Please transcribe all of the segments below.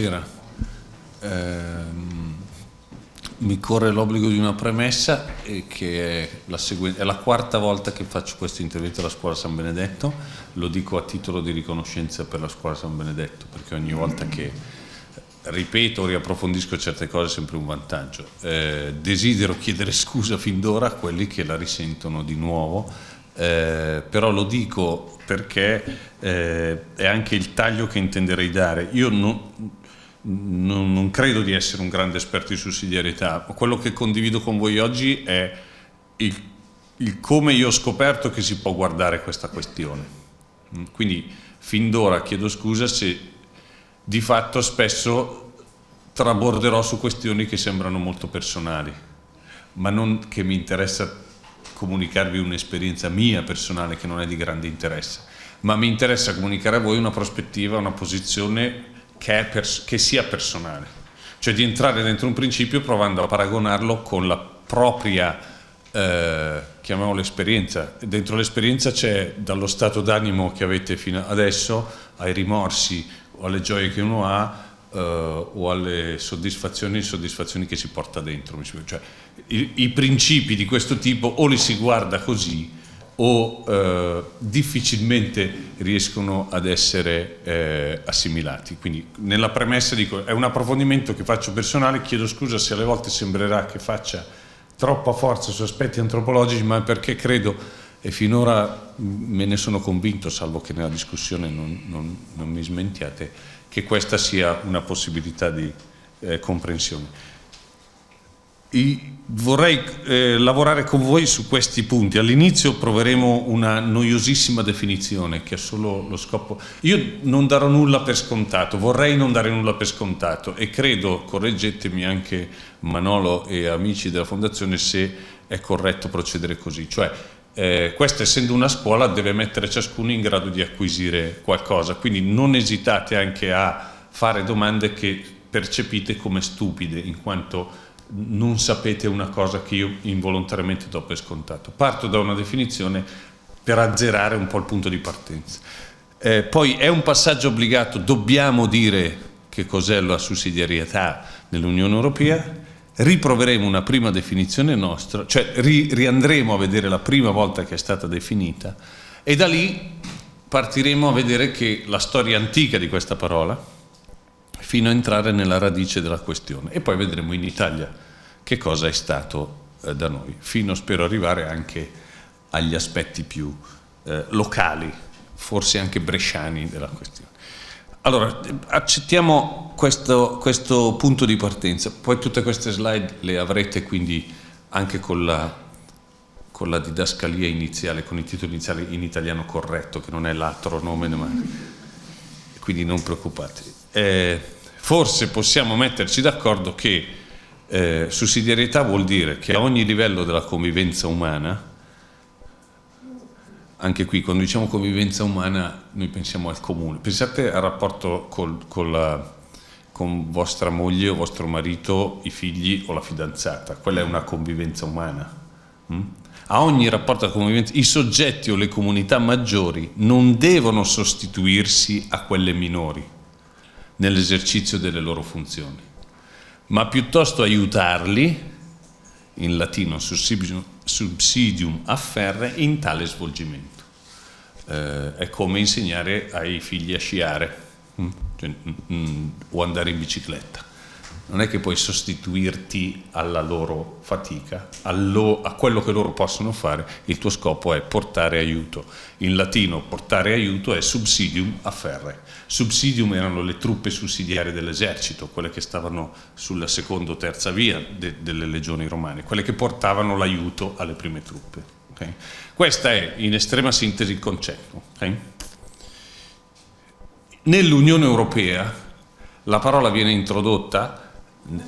buonasera. Eh, mi corre l'obbligo di una premessa e che è la, è la, quarta volta che faccio questo intervento alla scuola San Benedetto, lo dico a titolo di riconoscenza per la scuola San Benedetto, perché ogni volta che ripeto o riapprofondisco certe cose è sempre un vantaggio. Eh, desidero chiedere scusa fin d'ora a quelli che la risentono di nuovo, eh, però lo dico perché eh, è anche il taglio che intenderei dare. Io non, non, non credo di essere un grande esperto di sussidiarietà, quello che condivido con voi oggi è il, il come io ho scoperto che si può guardare questa questione. Quindi fin d'ora chiedo scusa se di fatto spesso traborderò su questioni che sembrano molto personali, ma non che mi interessa comunicarvi un'esperienza mia personale che non è di grande interesse, ma mi interessa comunicare a voi una prospettiva, una posizione che, che sia personale, cioè di entrare dentro un principio provando a paragonarlo con la propria, eh, chiamiamola esperienza. Dentro l'esperienza c'è dallo stato d'animo che avete fino adesso, ai rimorsi o alle gioie che uno ha, Uh, o alle soddisfazioni soddisfazioni che si porta dentro. Cioè, i, i, principi di questo tipo o li si guarda così o eh, difficilmente riescono ad essere eh, assimilati. Quindi nella premessa dico, è un approfondimento che faccio personale, chiedo scusa se alle volte sembrerà che faccia troppa forza su aspetti antropologici, ma perché credo, e finora mm, me ne sono convinto, salvo che nella discussione non, non, non mi smentiate, che questa sia una possibilità di eh, comprensione vorrei eh, lavorare con voi su questi punti. All'inizio proveremo una noiosissima definizione che ha solo lo scopo. Io non darò nulla per scontato, vorrei non dare nulla per scontato e credo, correggetemi anche Manolo e amici della Fondazione, se è corretto procedere così. Cioè, eh, questa essendo una scuola deve mettere ciascuno in grado di acquisire qualcosa, quindi non esitate anche a fare domande che percepite come stupide in quanto non sapete una cosa che io involontariamente do per scontato. Parto da una definizione per azzerare un po' il punto di partenza. Eh, poi è un passaggio obbligato, dobbiamo dire che cos'è la sussidiarietà nell'Unione Europea, riproveremo una prima definizione nostra, cioè ri, riandremo a vedere la prima volta che è stata definita e da lì partiremo a vedere che la storia antica di questa parola, fino a entrare nella radice della questione e poi vedremo in Italia che cosa è stato eh, da noi, fino spero arrivare anche agli aspetti più eh, locali, forse anche bresciani della questione. Allora, accettiamo questo, questo, punto di partenza, poi tutte queste slide le avrete quindi anche con la, con la didascalia iniziale, con il titolo iniziale in italiano corretto, che non è l'altro nome, ma quindi non preoccupatevi eh, forse possiamo metterci d'accordo che eh, sussidiarietà vuol dire che a ogni livello della convivenza umana, anche qui quando diciamo convivenza umana noi pensiamo al comune, pensate al rapporto col, col la, con vostra moglie o vostro marito, i figli o la fidanzata, quella è una convivenza umana. Mm? A ogni rapporto di convivenza i soggetti o le comunità maggiori non devono sostituirsi a quelle minori nell'esercizio delle loro funzioni, ma piuttosto aiutarli, in latino subsidium, subsidium afferre, in tale svolgimento. Eh, è come insegnare ai figli a sciare mm? Cioè, mm, mm, o andare in bicicletta non è che puoi sostituirti alla loro fatica, a quello che loro possono fare, il tuo scopo è portare aiuto. In latino portare aiuto è subsidium a ferre. Subsidium erano le truppe sussidiarie dell'esercito, quelle che stavano sulla seconda o terza via de delle legioni romane, quelle che portavano l'aiuto alle prime truppe. Okay? Questo è in estrema sintesi il concetto. Okay? Nell'Unione Europea la parola viene introdotta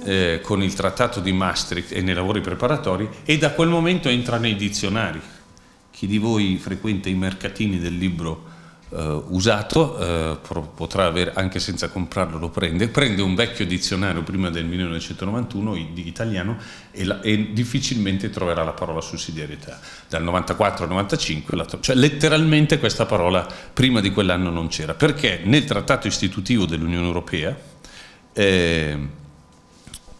eh, con il trattato di Maastricht e nei lavori preparatori e da quel momento entra nei dizionari. Chi di voi frequenta i mercatini del libro eh, usato eh, potrà avere, anche senza comprarlo lo prende, prende un vecchio dizionario prima del 1991 di italiano e, la, e, difficilmente troverà la parola sussidiarietà. Dal 94 al 95, cioè letteralmente questa parola prima di quell'anno non c'era, perché nel trattato istitutivo dell'Unione Europea ehm,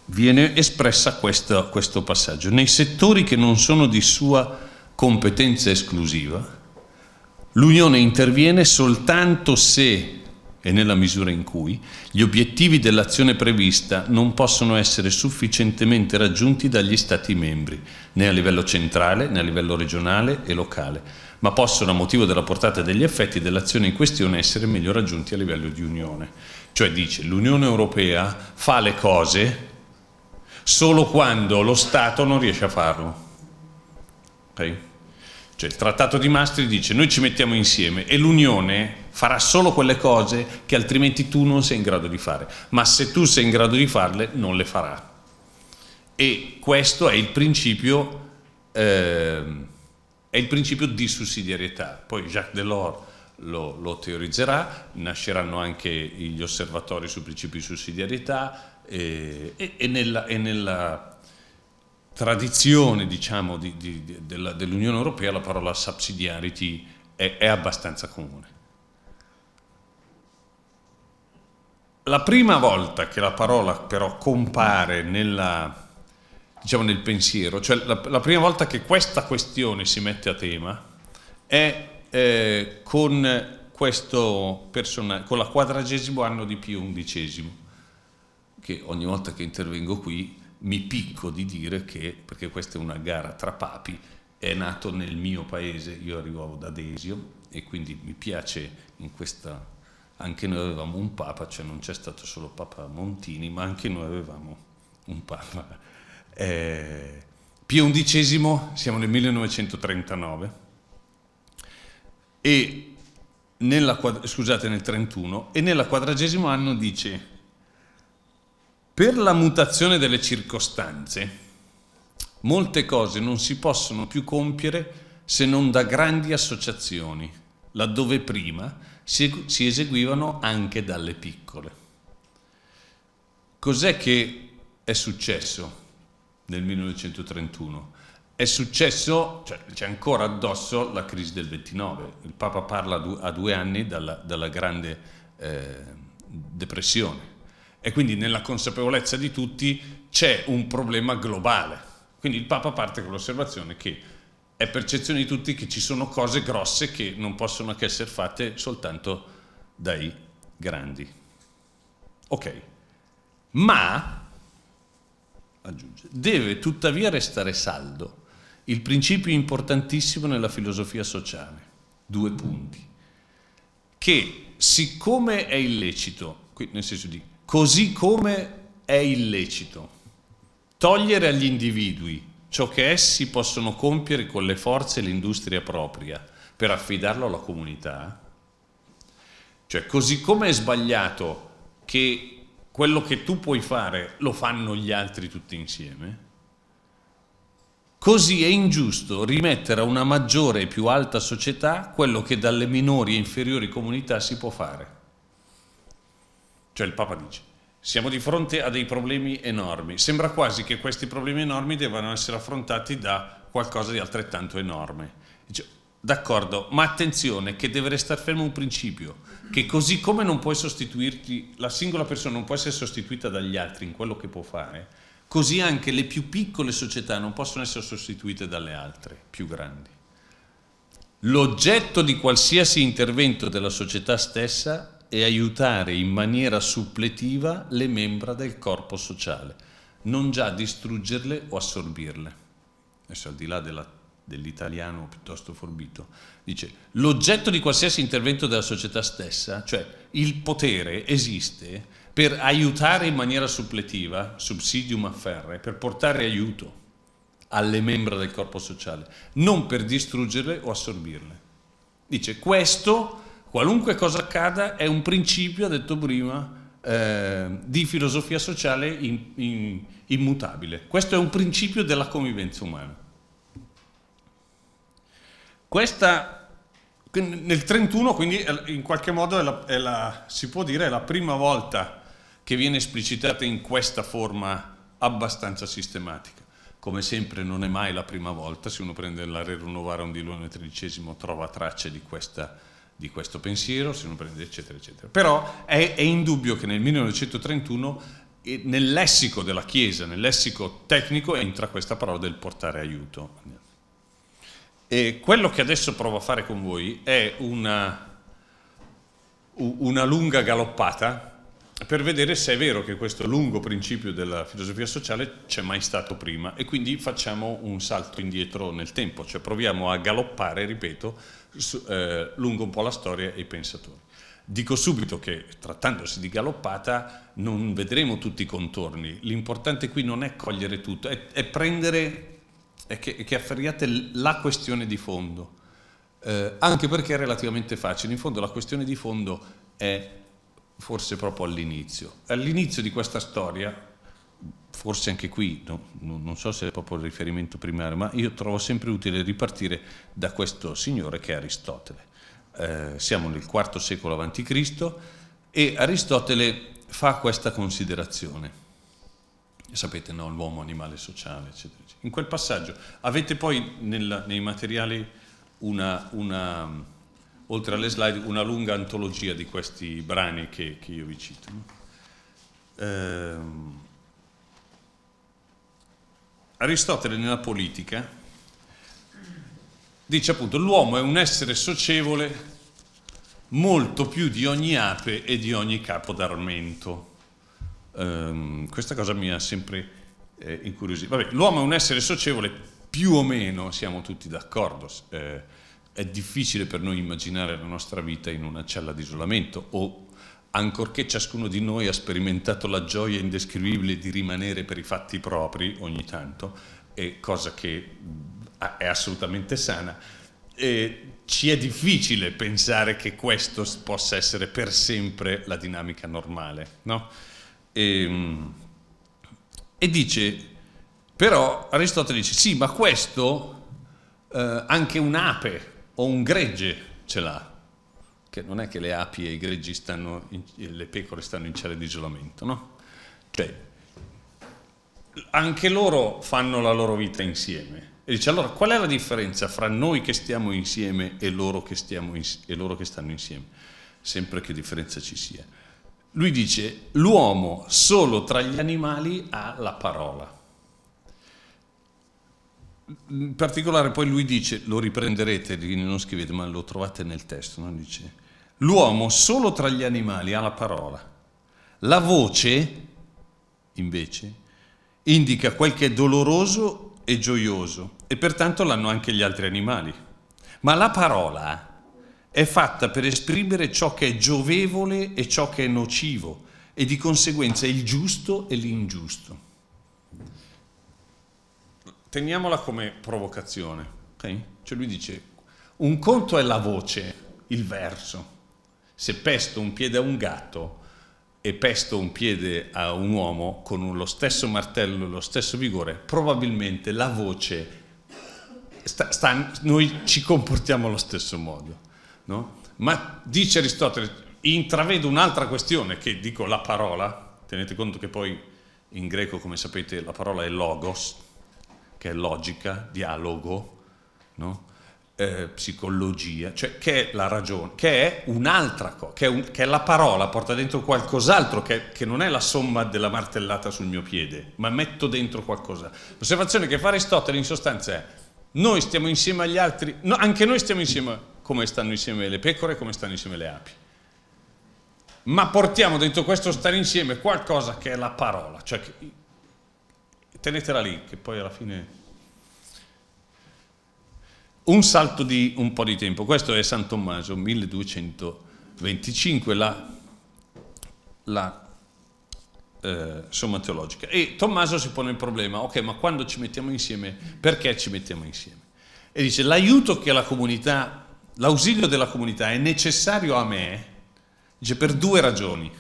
viene espressa questo, questo passaggio. Nei settori che non sono di sua competenza esclusiva, l'Unione interviene soltanto se e nella misura in cui gli obiettivi dell'azione prevista non possono essere sufficientemente raggiunti dagli Stati membri, né a livello centrale, né a livello regionale e locale, ma possono, a motivo della portata degli effetti dell'azione in questione, essere meglio raggiunti a livello di Unione. Cioè dice, l'Unione Europea fa le cose solo quando lo Stato non riesce a farlo. Okay? Cioè il Trattato di Maastricht dice noi ci mettiamo insieme e l'Unione farà solo quelle cose che altrimenti tu non sei in grado di fare, ma se tu sei in grado di farle non le farà. E questo è il principio, eh, è il principio di sussidiarietà. Poi Jacques Delors lo, lo teorizzerà, nasceranno anche gli osservatori sui principi di sussidiarietà, e, e, e, nella, e nella, tradizione diciamo, di, di, dell'Unione Europea la parola subsidiarity è, è abbastanza comune. La prima volta che la parola però compare nella, diciamo, nel pensiero, cioè la, la, prima volta che questa questione si mette a tema è eh, con, questo con la quadragesimo anno di Pio XI che ogni volta che intervengo qui mi picco di dire che, perché questa è una gara tra papi, è nato nel mio paese, io arrivavo da Desio e quindi mi piace in questa... Anche noi avevamo un papa, cioè non c'è stato solo Papa Montini, ma anche noi avevamo un papa. Eh, Pio XI, siamo nel 1939 e nella, scusate nel 31 e nella quadragesimo anno dice per la mutazione delle circostanze, molte cose non si possono più compiere se non da grandi associazioni, laddove prima si, si eseguivano anche dalle piccole. Cos'è che è successo nel 1931? È successo, cioè c'è ancora addosso la crisi del 29, il Papa parla a due anni dalla, dalla grande eh, depressione e quindi nella consapevolezza di tutti c'è un problema globale. Quindi il Papa parte con l'osservazione che è percezione di tutti che ci sono cose grosse che non possono che essere fatte soltanto dai grandi. Ok, ma, aggiunge, deve tuttavia restare saldo il principio importantissimo nella filosofia sociale, due punti, che siccome è illecito, nel senso di così come è illecito togliere agli individui ciò che essi possono compiere con le forze e l'industria propria per affidarlo alla comunità. Cioè, così come è sbagliato che quello che tu puoi fare lo fanno gli altri tutti insieme, così è ingiusto rimettere a una maggiore e più alta società quello che dalle minori e inferiori comunità si può fare. Cioè il Papa dice, siamo di fronte a dei problemi enormi. Sembra quasi che questi problemi enormi debbano essere affrontati da qualcosa di altrettanto enorme. d'accordo, ma attenzione che deve restare fermo un principio, che così come non puoi sostituirti, la singola persona non può essere sostituita dagli altri in quello che può fare, così anche le più piccole società non possono essere sostituite dalle altre, più grandi. L'oggetto di qualsiasi intervento della società stessa e aiutare in maniera suppletiva le membra del corpo sociale, non già distruggerle o assorbirle. Adesso al di là dell'italiano piuttosto forbito, dice l'oggetto di qualsiasi intervento della società stessa, cioè il potere esiste per aiutare in maniera suppletiva, subsidium a per portare aiuto alle membra del corpo sociale, non per distruggerle o assorbirle. Dice questo Qualunque cosa accada è un principio, ha detto prima, eh, di filosofia sociale in, in, immutabile. Questo è un principio della convivenza umana. Questa, nel 31, quindi in qualche modo è la, è la, si può dire è la prima volta che viene esplicitata in questa forma abbastanza sistematica. Come sempre non è mai la prima volta, se uno prende l'aree rinnovare un diluone tredicesimo trova tracce di questa di questo pensiero, se non prende, eccetera, eccetera. Però è, è indubbio che nel 1931 eh, nel lessico della Chiesa, nel lessico tecnico, entra questa parola del portare aiuto. E quello che adesso provo a fare con voi è una, una lunga galoppata per vedere se è vero che questo lungo principio della filosofia sociale c'è mai stato prima e quindi facciamo un salto indietro nel tempo, cioè proviamo a galoppare, ripeto, su, eh, lungo un po' la storia e i pensatori. Dico subito che trattandosi di galoppata non vedremo tutti i contorni, l'importante qui non è cogliere tutto, è, è prendere, è che, è che afferriate la questione di fondo, eh, anche perché è relativamente facile, in fondo la questione di fondo è forse proprio all'inizio. All'inizio di questa storia forse anche qui, no, non so se è proprio il riferimento primario, ma io trovo sempre utile ripartire da questo signore che è Aristotele. Eh, siamo nel IV secolo a.C. e Aristotele fa questa considerazione. Sapete, no, l'uomo animale sociale, eccetera, eccetera. In quel passaggio avete poi nel, nei materiali una, una, oltre alle slide, una lunga antologia di questi brani che, che io vi cito. No? Ehm, Aristotele nella politica dice appunto l'uomo è un essere socievole molto più di ogni ape e di ogni capo d'armento. Um, questa cosa mi ha sempre eh, incuriosito. Vabbè, l'uomo è un essere socievole, più o meno siamo tutti d'accordo. Eh, è difficile per noi immaginare la nostra vita in una cella di isolamento o ancorché ciascuno di noi ha sperimentato la gioia indescrivibile di rimanere per i fatti propri ogni tanto, cosa che è assolutamente sana, eh, ci è difficile pensare che questo possa essere per sempre la dinamica normale. No? E, ehm, e, dice, però Aristotele dice, sì, ma questo eh, anche un'ape o un gregge ce l'ha che non è che le api e i greggi stanno, in, le pecore stanno in celle di isolamento, no? Cioè, anche loro fanno la loro vita insieme. E dice allora qual è la differenza fra noi che stiamo insieme e loro che, stiamo in, e loro che stanno insieme? Sempre che differenza ci sia. Lui dice l'uomo solo tra gli animali ha la parola. In particolare poi lui dice, lo riprenderete, non scrivete, ma lo trovate nel testo, no? dice L'uomo solo tra gli animali ha la parola. La voce, invece, indica quel che è doloroso e gioioso e pertanto l'hanno anche gli altri animali. Ma la parola è fatta per esprimere ciò che è giovevole e ciò che è nocivo e di conseguenza il giusto e l'ingiusto. Teniamola come provocazione. Okay? Cioè lui dice, un conto è la voce, il verso, se pesto un piede a un gatto e pesto un piede a un uomo con lo stesso martello e lo stesso vigore, probabilmente la voce, sta, sta, noi ci comportiamo allo stesso modo. No? Ma dice Aristotele, intravedo un'altra questione che dico la parola, tenete conto che poi in greco, come sapete, la parola è logos, che è logica, dialogo, no? eh, psicologia, cioè che è la ragione, che è un'altra cosa, che, un, che, è la parola, porta dentro qualcos'altro, che, che, non è la somma della martellata sul mio piede, ma metto dentro qualcosa. L'osservazione che fa Aristotele in sostanza è noi stiamo insieme agli altri, no, anche noi stiamo insieme come stanno insieme le pecore, come stanno insieme le api. Ma portiamo dentro questo stare insieme qualcosa che è la parola, cioè che, tenetela lì, che poi alla fine un salto di un po' di tempo. Questo è San Tommaso 1225, la, la eh, somma teologica. E Tommaso si pone il problema, ok, ma quando ci mettiamo insieme, perché ci mettiamo insieme? E dice, l'aiuto che la comunità, l'ausilio della comunità è necessario a me, dice, per due ragioni.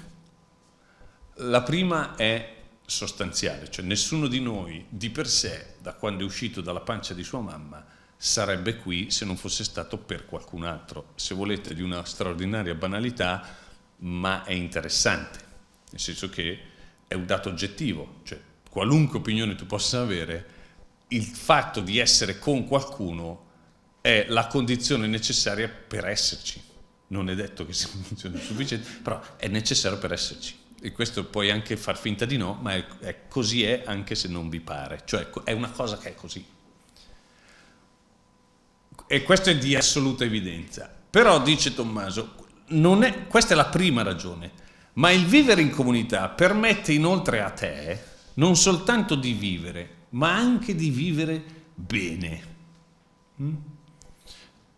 La prima è sostanziale, cioè nessuno di noi di per sé, da quando è uscito dalla pancia di sua mamma, sarebbe qui se non fosse stato per qualcun altro. Se volete, di una straordinaria banalità, ma è interessante, nel senso che è un dato oggettivo, cioè qualunque opinione tu possa avere, il fatto di essere con qualcuno è la condizione necessaria per esserci. Non è detto che sia una condizione sufficiente, però è necessario per esserci. E questo puoi anche far finta di no, ma è, è, così è anche se non vi pare. Cioè è una cosa che è così e questo è di assoluta evidenza. Però dice Tommaso, è, questa è la prima ragione, ma il vivere in comunità permette inoltre a te non soltanto di vivere, ma anche di vivere bene. Mm?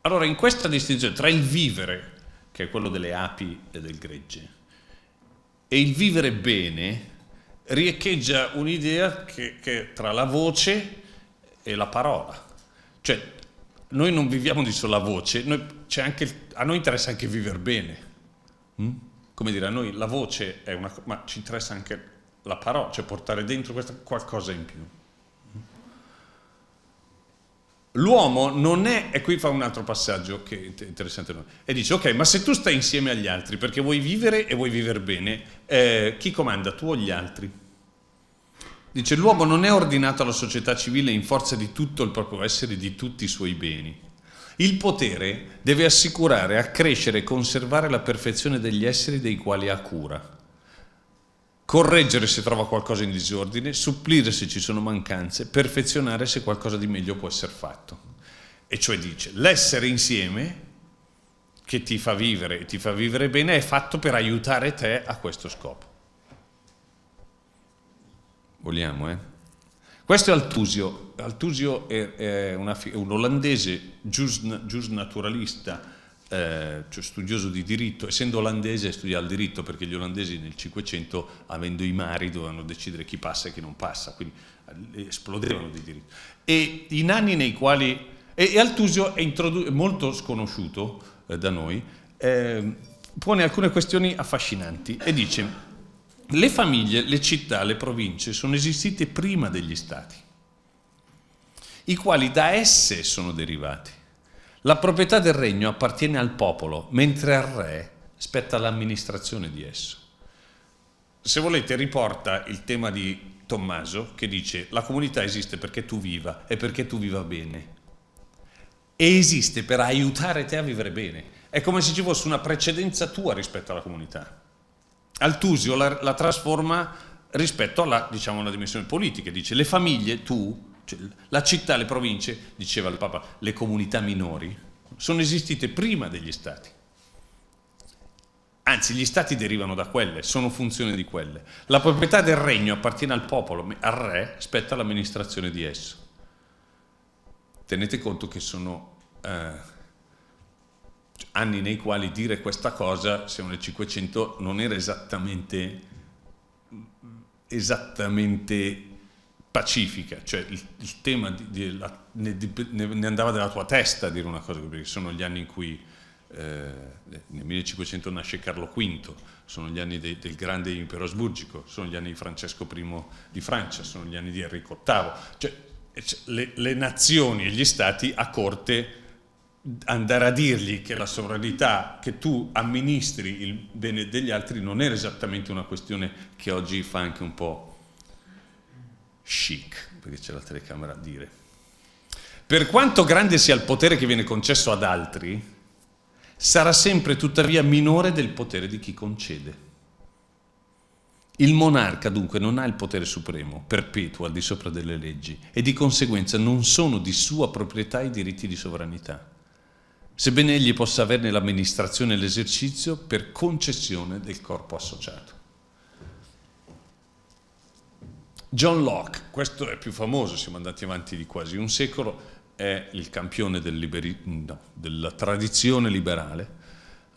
Allora, in questa distinzione tra il vivere, che è quello delle api e del gregge, e il vivere bene, riecheggia un'idea che, che tra la voce e la parola. Cioè, noi non viviamo di sola voce, noi, anche, a noi interessa anche vivere bene. Mm? Come dire, a noi la voce è una cosa, ma ci interessa anche la parola, cioè portare dentro questa, qualcosa in più. Mm? L'uomo non è, e qui fa un altro passaggio che è interessante, e dice, ok, ma se tu stai insieme agli altri perché vuoi vivere e vuoi vivere bene, eh, chi comanda, tu o gli altri? Dice l'uomo non è ordinato alla società civile in forza di tutto il proprio essere e di tutti i suoi beni. Il potere deve assicurare, accrescere e conservare la perfezione degli esseri dei quali ha cura. Correggere se trova qualcosa in disordine, supplire se ci sono mancanze, perfezionare se qualcosa di meglio può essere fatto. E cioè dice, l'essere insieme che ti fa vivere e ti fa vivere bene è fatto per aiutare te a questo scopo. Vogliamo, eh? Questo è Altusio. Altusio è, è, una, è un olandese giusnaturalista, eh, cioè studioso di diritto. Essendo olandese studia il diritto perché gli olandesi nel Cinquecento, avendo i mari, dovevano decidere chi passa e chi non passa, quindi eh, esplodevano di diritto. E in anni nei quali... E, e Altusio è, è, molto sconosciuto eh, da noi, eh, pone alcune questioni affascinanti e dice le famiglie, le città, le province sono esistite prima degli stati, i quali da esse sono derivati. La proprietà del regno appartiene al popolo, mentre al re spetta l'amministrazione di esso. Se volete riporta il tema di Tommaso che dice la comunità esiste perché tu viva e perché tu viva bene. E esiste per aiutare te a vivere bene. È come se ci fosse una precedenza tua rispetto alla comunità. Altusio la, la trasforma rispetto alla diciamo, una dimensione politica, dice le famiglie, tu, cioè, la città, le province, diceva il Papa, le comunità minori, sono esistite prima degli stati. Anzi, gli stati derivano da quelle, sono funzione di quelle. La proprietà del regno appartiene al popolo, al re spetta l'amministrazione di esso. Tenete conto che sono... Eh, anni nei quali dire questa cosa, siamo nel 500, non era esattamente, esattamente pacifica, cioè il, il tema di, di, la, ne, di, ne, andava della tua testa a dire una cosa, perché sono gli anni in cui eh, nel 1500 nasce Carlo V, sono gli anni de, del grande impero asburgico, sono gli anni di Francesco I di Francia, sono gli anni di Enrico VIII, cioè le, le nazioni e gli stati a corte andare a dirgli che la sovranità che tu amministri il bene degli altri non era esattamente una questione che oggi fa anche un po' chic, perché c'è la telecamera a dire. Per quanto grande sia il potere che viene concesso ad altri, sarà sempre tuttavia minore del potere di chi concede. Il monarca dunque non ha il potere supremo, perpetuo al di sopra delle leggi, e di conseguenza non sono di sua proprietà i diritti di sovranità sebbene egli possa averne l'amministrazione e l'esercizio per concessione del corpo associato. John Locke, questo è più famoso, siamo andati avanti di quasi un secolo, è il campione del liberi, no, della tradizione liberale,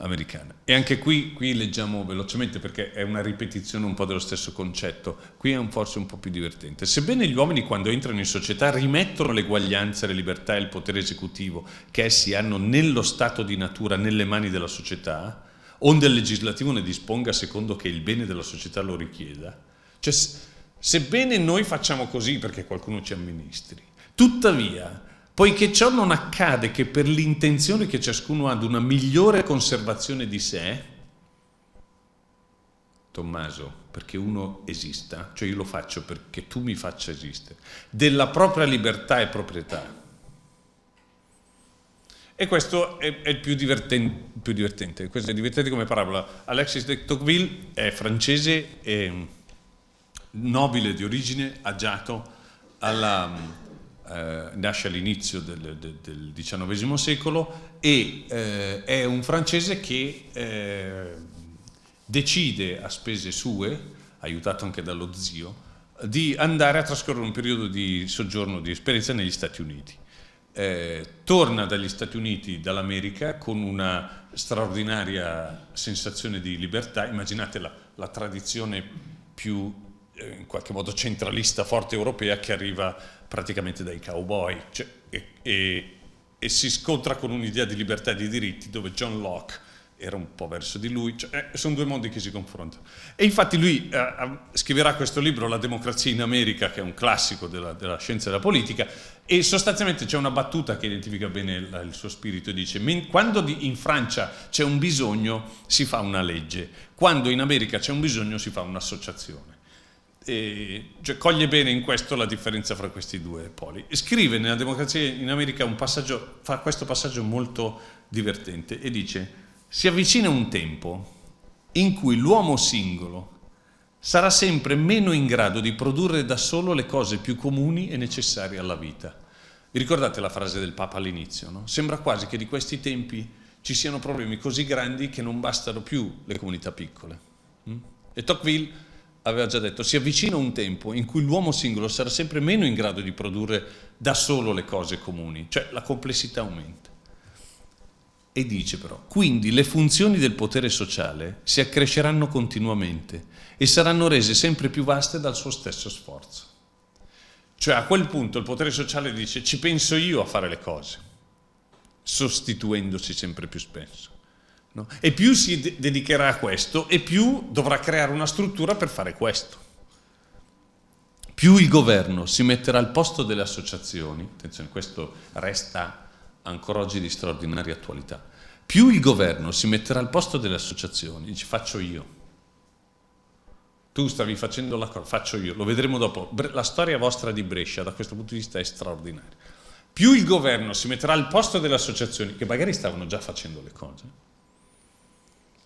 americana. E anche qui, qui leggiamo velocemente perché è una ripetizione un po' dello stesso concetto, qui è forse un po' più divertente. Sebbene gli uomini quando entrano in società rimettono l'eguaglianza, le libertà e il potere esecutivo che essi hanno nello stato di natura nelle mani della società, onde il legislativo ne disponga secondo che il bene della società lo richieda, cioè sebbene noi facciamo così perché qualcuno ci amministri, tuttavia poiché ciò non accade che per l'intenzione che ciascuno ha di una migliore conservazione di sé, Tommaso, perché uno esista, cioè io lo faccio perché tu mi faccia esistere, della propria libertà e proprietà. E questo è, è il più divertente, più divertente, questo è divertente come parabola. Alexis de Tocqueville è francese, è nobile di origine, agiato alla, eh, nasce all'inizio del, del, del, XIX secolo e eh, è un francese che eh, decide a spese sue, aiutato anche dallo zio, di andare a trascorrere un periodo di soggiorno, di esperienza negli Stati Uniti. Eh, torna dagli Stati Uniti, dall'America, con una straordinaria sensazione di libertà, immaginate la, la tradizione più eh, in qualche modo centralista forte europea che arriva praticamente dai cowboy cioè, e, e, e, si scontra con un'idea di libertà e di diritti dove John Locke era un po' verso di lui, cioè, eh, sono due mondi che si confrontano. E infatti lui eh, scriverà questo libro, La democrazia in America, che è un classico della, della scienza della politica, e sostanzialmente c'è una battuta che identifica bene il, il suo spirito, dice, quando in Francia c'è un bisogno si fa una legge, quando in America c'è un bisogno si fa un'associazione e, cioè, coglie bene in questo la differenza fra questi due poli. scrive nella Democrazia in America un passaggio, fa questo passaggio molto divertente e dice si avvicina un tempo in cui l'uomo singolo sarà sempre meno in grado di produrre da solo le cose più comuni e necessarie alla vita. Vi ricordate la frase del Papa all'inizio? No? Sembra quasi che di questi tempi ci siano problemi così grandi che non bastano più le comunità piccole. Mm? E Tocqueville aveva già detto, si avvicina un tempo in cui l'uomo singolo sarà sempre meno in grado di produrre da solo le cose comuni, cioè la complessità aumenta. E dice però, quindi le funzioni del potere sociale si accresceranno continuamente e saranno rese sempre più vaste dal suo stesso sforzo. Cioè a quel punto il potere sociale dice ci penso io a fare le cose, sostituendosi sempre più spesso. No? E più si de- dedicherà a questo, e più dovrà creare una struttura per fare questo. Più il governo si metterà al posto delle associazioni, attenzione, questo resta ancora oggi di straordinaria attualità, più il governo si metterà al posto delle associazioni, dice faccio io. Tu stavi facendo la cosa, faccio io, lo vedremo dopo. La storia vostra di Brescia da questo punto di vista è straordinaria. Più il governo si metterà al posto delle associazioni, che magari stavano già facendo le cose,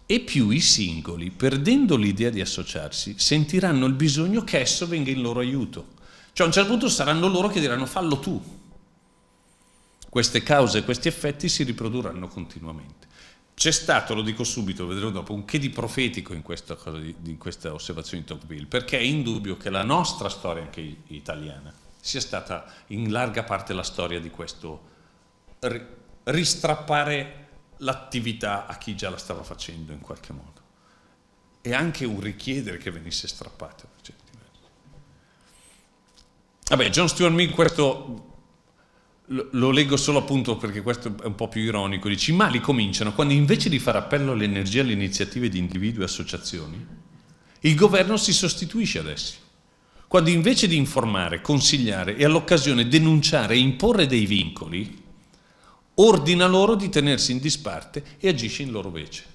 e più i singoli, perdendo l'idea di associarsi, sentiranno il bisogno che esso venga in loro aiuto. Cioè a un certo punto saranno loro che diranno fallo tu. Queste cause e questi effetti si riprodurranno continuamente. C'è stato, lo dico subito, vedremo dopo, un che di profetico in questa, in questa osservazione di Tocqueville, perché è indubbio che la nostra storia, anche italiana, sia stata in larga parte la storia di questo ristrappare l'attività a chi già la stava facendo in qualche modo e anche un richiedere che venisse strappato. Vabbè, John Stuart Mill questo lo leggo solo appunto perché questo è un po' più ironico, dice i mali cominciano quando invece di fare appello all'energia e alle iniziative di individui e associazioni, il governo si sostituisce ad essi. Quando invece di informare, consigliare e all'occasione denunciare e imporre dei vincoli, ordina loro di tenersi in disparte e agisce in loro vece.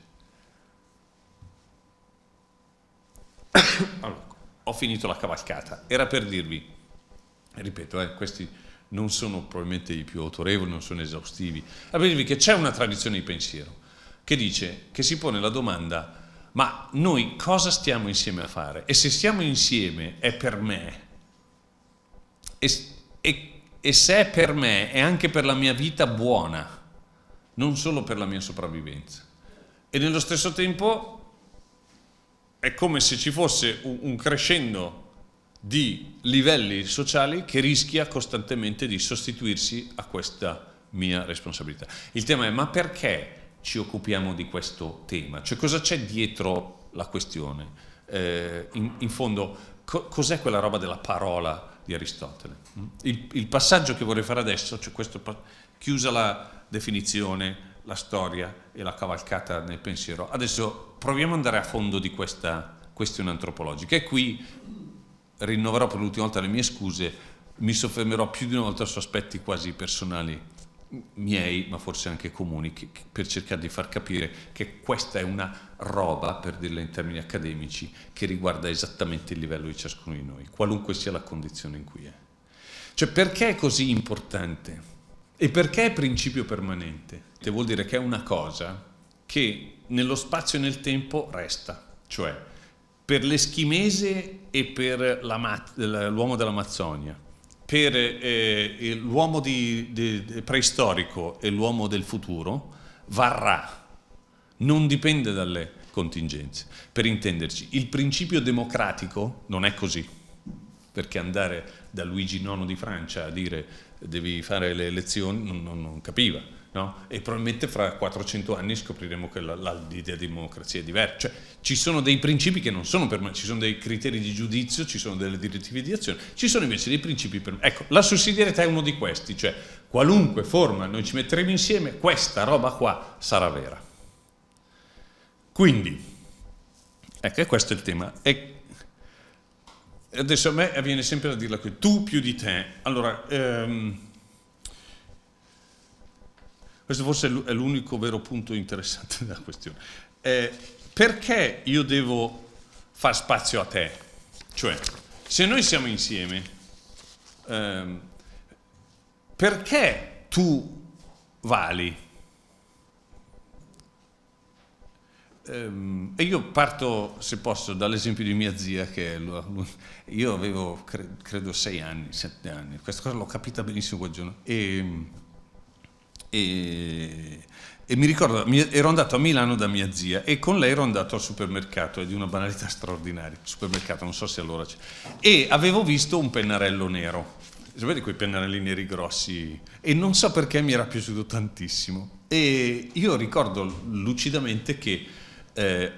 Allora, ho finito la cavalcata, era per dirvi, ripeto, eh, questi non sono probabilmente i più autorevoli, non sono esaustivi, era per dirvi che c'è una tradizione di pensiero che dice, che si pone la domanda, ma noi cosa stiamo insieme a fare? E se stiamo insieme è per me. E, e e se è per me, è anche per la mia vita buona, non solo per la mia sopravvivenza. E nello stesso tempo è come se ci fosse un crescendo di livelli sociali che rischia costantemente di sostituirsi a questa mia responsabilità. Il tema è ma perché ci occupiamo di questo tema? Cioè cosa c'è dietro la questione? Eh, in, in, fondo co cos'è quella roba della parola di Aristotele. Il, il passaggio che vorrei fare adesso, cioè questo, chiusa la definizione, la storia e la cavalcata nel pensiero, adesso proviamo ad andare a fondo di questa questione antropologica e qui rinnoverò per l'ultima volta le mie scuse, mi soffermerò più di una volta su aspetti quasi personali miei, ma forse anche comuni, che, che, per cercare di far capire che questa è una roba, per dirla in termini accademici, che riguarda esattamente il livello di ciascuno di noi, qualunque sia la condizione in cui è. Cioè perché è così importante? E perché è principio permanente? Che vuol dire che è una cosa che nello spazio e nel tempo resta, cioè per l'eschimese e per l'uomo dell'Amazzonia, per eh, eh, l'uomo preistorico e l'uomo del futuro varrà, non dipende dalle contingenze. Per intenderci, il principio democratico non è così, perché andare da Luigi IX di Francia a dire devi fare le elezioni non, non, non capiva No? E probabilmente fra 400 anni scopriremo che l'idea di democrazia è diversa. Cioè, ci sono dei principi che non sono per me, ci sono dei criteri di giudizio, ci sono delle direttive di azione, ci sono invece dei principi per me. Ecco, la sussidiarietà è uno di questi, cioè qualunque forma noi ci metteremo insieme, questa roba qua sarà vera. Quindi, ecco, questo è il tema. E adesso a me viene sempre da dirla qui, tu più di te. Allora, ehm, questo forse è l'unico vero punto interessante della questione. Eh, perché io devo far spazio a te? Cioè, se noi siamo insieme, ehm, perché tu vali? Ehm, e io parto, se posso, dall'esempio di mia zia, che io avevo, credo, sei anni, sette anni, questa cosa l'ho capita benissimo quel giorno. E, ehm, e, e mi ricordo, ero andato a Milano da mia zia e con lei ero andato al supermercato, è di una banalità straordinaria, supermercato, non so se allora c'è, e avevo visto un pennarello nero, sapete quei pennarelli neri grossi, e non so perché mi era piaciuto tantissimo. E io ricordo lucidamente che eh,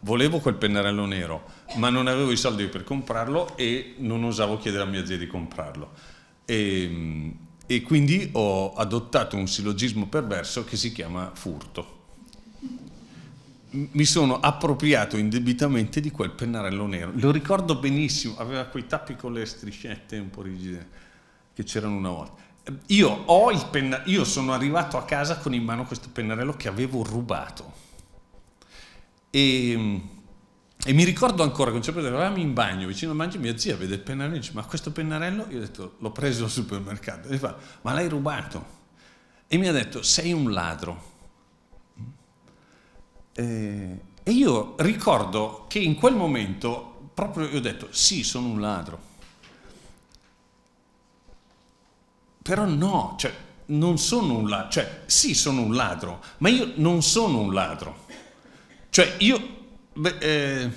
volevo quel pennarello nero, ma non avevo i soldi per comprarlo e non osavo chiedere a mia zia di comprarlo. E, ehm, e quindi ho adottato un sillogismo perverso che si chiama furto. Mi sono appropriato indebitamente di quel pennarello nero. Lo ricordo benissimo, aveva quei tappi con le striscette un po' rigide che c'erano una volta. Io, io sono arrivato a casa con in mano questo pennarello che avevo rubato. E e mi ricordo ancora che un certo eravamo in bagno vicino al bagno, mia zia vede il pennarello e dice: Ma questo pennarello? Io ho detto: L'ho preso al supermercato. E fa: Ma l'hai rubato? E mi ha detto: Sei un ladro. e io ricordo che in quel momento proprio io ho detto: Sì, sono un ladro. Però no, cioè, non sono un ladro. Cioè, sì, sono un ladro, ma io non sono un ladro. Cioè, io Beh, eh,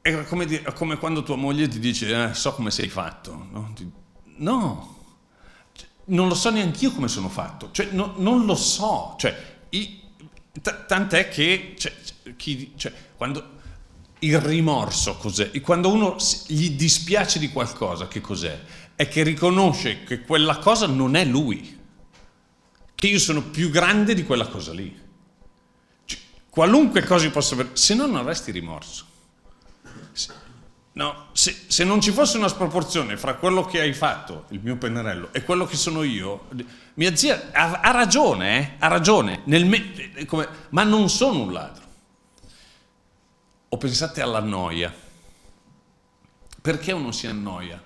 è, come dire, è, come quando tua moglie ti dice eh, so come sei fatto. No, ti, no. Cioè, non lo so neanche io come sono fatto. Cioè, no, non lo so. Cioè, i, tant'è che cioè, cioè chi, cioè, quando, il rimorso cos'è? Quando uno gli dispiace di qualcosa, che cos'è? È che riconosce che quella cosa non è lui, che io sono più grande di quella cosa lì qualunque cosa possa avere, se no non avresti rimorso. Se, no, se, se, non ci fosse una sproporzione fra quello che hai fatto, il mio pennarello, e quello che sono io, mia zia ha, ha ragione, eh, ha ragione, me, eh, come, ma non sono un ladro. O pensate alla noia. Perché uno si annoia?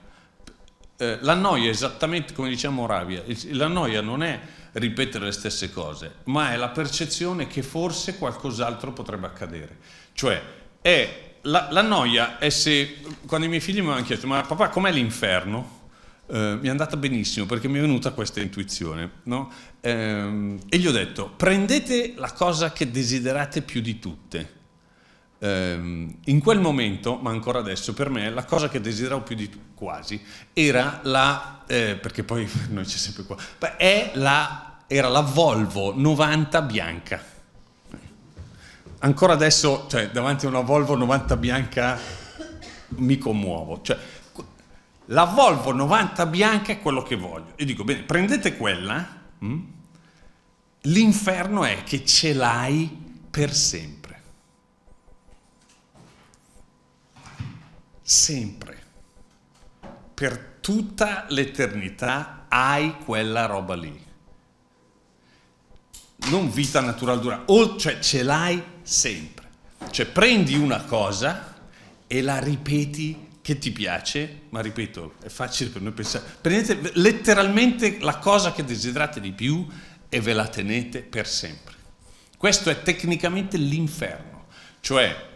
Eh, la noia, è esattamente come diciamo Moravia, la noia non è ripetere le stesse cose, ma è la percezione che forse qualcos'altro potrebbe accadere. Cioè, è la, la, noia è se quando i miei figli mi hanno chiesto ma papà com'è l'inferno? Eh, mi è andata benissimo perché mi è venuta questa intuizione no? eh, e gli ho detto prendete la cosa che desiderate più di tutte Ehm, in quel momento, ma ancora adesso, per me la cosa che desideravo più di quasi era la, eh, perché poi noi c'è sempre qua, la, era la Volvo 90 bianca. Ancora adesso, cioè, davanti a una Volvo 90 bianca mi commuovo. Cioè, la Volvo 90 bianca è quello che voglio. E dico, bene, prendete quella, hm? l'inferno è che ce l'hai per sempre sempre, per tutta l'eternità hai quella roba lì. Non vita naturale dura, o cioè ce l'hai sempre. Cioè prendi una cosa e la ripeti che ti piace, ma ripeto, è facile per noi pensare, prendete letteralmente la cosa che desiderate di più e ve la tenete per sempre. Questo è tecnicamente l'inferno, cioè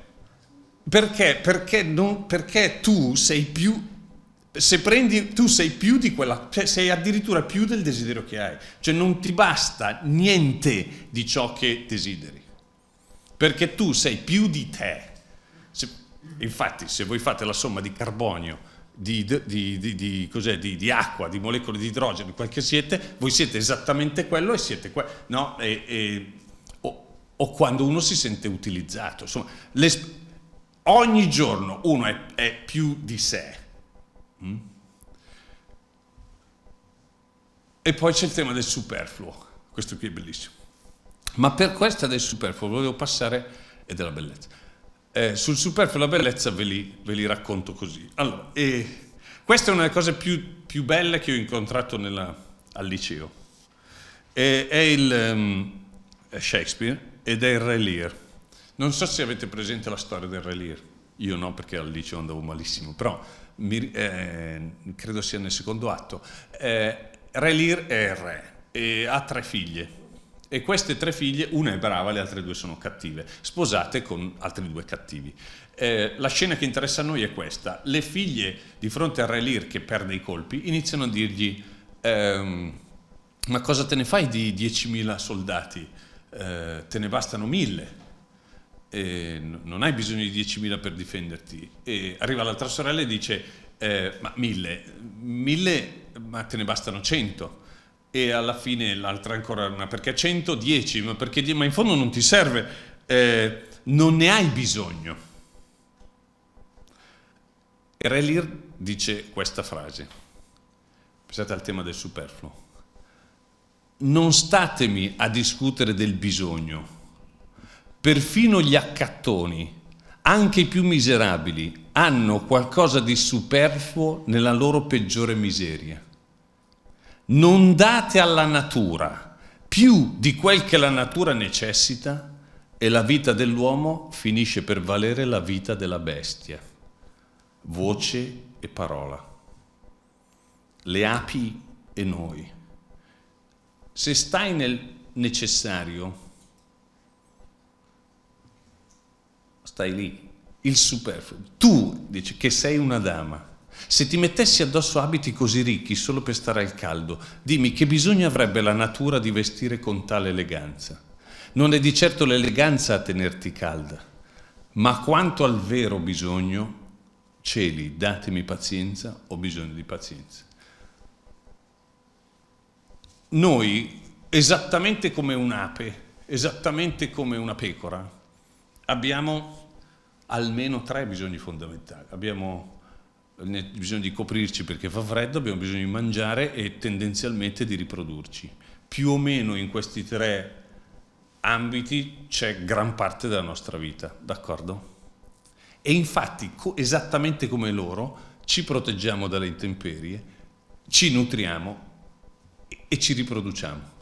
perché? Perché, non, perché tu sei più se prendi, tu sei più di quella, cioè sei addirittura più del desiderio che hai, cioè non ti basta niente di ciò che desideri, perché tu sei più di te. Se, infatti, se voi fate la somma di carbonio, di, di, di, di, acqua, di molecole di idrogeno, quel che siete, voi siete esattamente quello e siete quello. No, e, e, o, o, quando uno si sente utilizzato. Insomma, le, ogni giorno uno è, è più di sé. Mm? E poi c'è il tema del superfluo, questo qui è bellissimo. Ma per questa del superfluo volevo passare, e della bellezza. Eh, sul superfluo e la bellezza ve li, ve li racconto così. Allora, eh, questa è una delle cose più, più belle che ho incontrato nella, al liceo. Eh, è il um, è Shakespeare ed è il Re Lear. Non so se avete presente la storia del Relir, io no perché al liceo andavo malissimo, però mi, eh, credo sia nel secondo atto. Eh, Relir è il re e ha tre figlie. E queste tre figlie, una è brava, le altre due sono cattive, sposate con altri due cattivi. Eh, la scena che interessa a noi è questa. Le figlie, di fronte a Relir che perde i colpi, iniziano a dirgli ehm, ma cosa te ne fai di 10.000 soldati? Eh, te ne bastano mille non hai bisogno di 10.000 per difenderti. E arriva l'altra sorella e dice, eh, ma 1.000, 1.000, ma te ne bastano 100 e alla fine l'altra ancora una perché 110 ma, perché, ma in fondo non ti serve eh, non ne hai bisogno e Relir dice questa frase pensate al tema del superfluo non statemi a discutere del bisogno Perfino gli accattoni, anche i più miserabili, hanno qualcosa di superfluo nella loro peggiore miseria. Non date alla natura più di quel che la natura necessita e la vita dell'uomo finisce per valere la vita della bestia. Voce e parola. Le api e noi. Se stai nel necessario, stai lì, il superfluo. Tu dici che sei una dama. Se ti mettessi addosso abiti così ricchi solo per stare al caldo, dimmi che bisogno avrebbe la natura di vestire con tale eleganza. Non è di certo l'eleganza a tenerti calda, ma quanto al vero bisogno, cieli, datemi pazienza, ho bisogno di pazienza. Noi, esattamente come un'ape, esattamente come una pecora, abbiamo almeno tre bisogni fondamentali. Abbiamo bisogno di coprirci perché fa freddo, abbiamo bisogno di mangiare e tendenzialmente di riprodurci. Più o meno in questi tre ambiti c'è gran parte della nostra vita, d'accordo? E infatti, esattamente come loro, ci proteggiamo dalle intemperie, ci nutriamo e ci riproduciamo.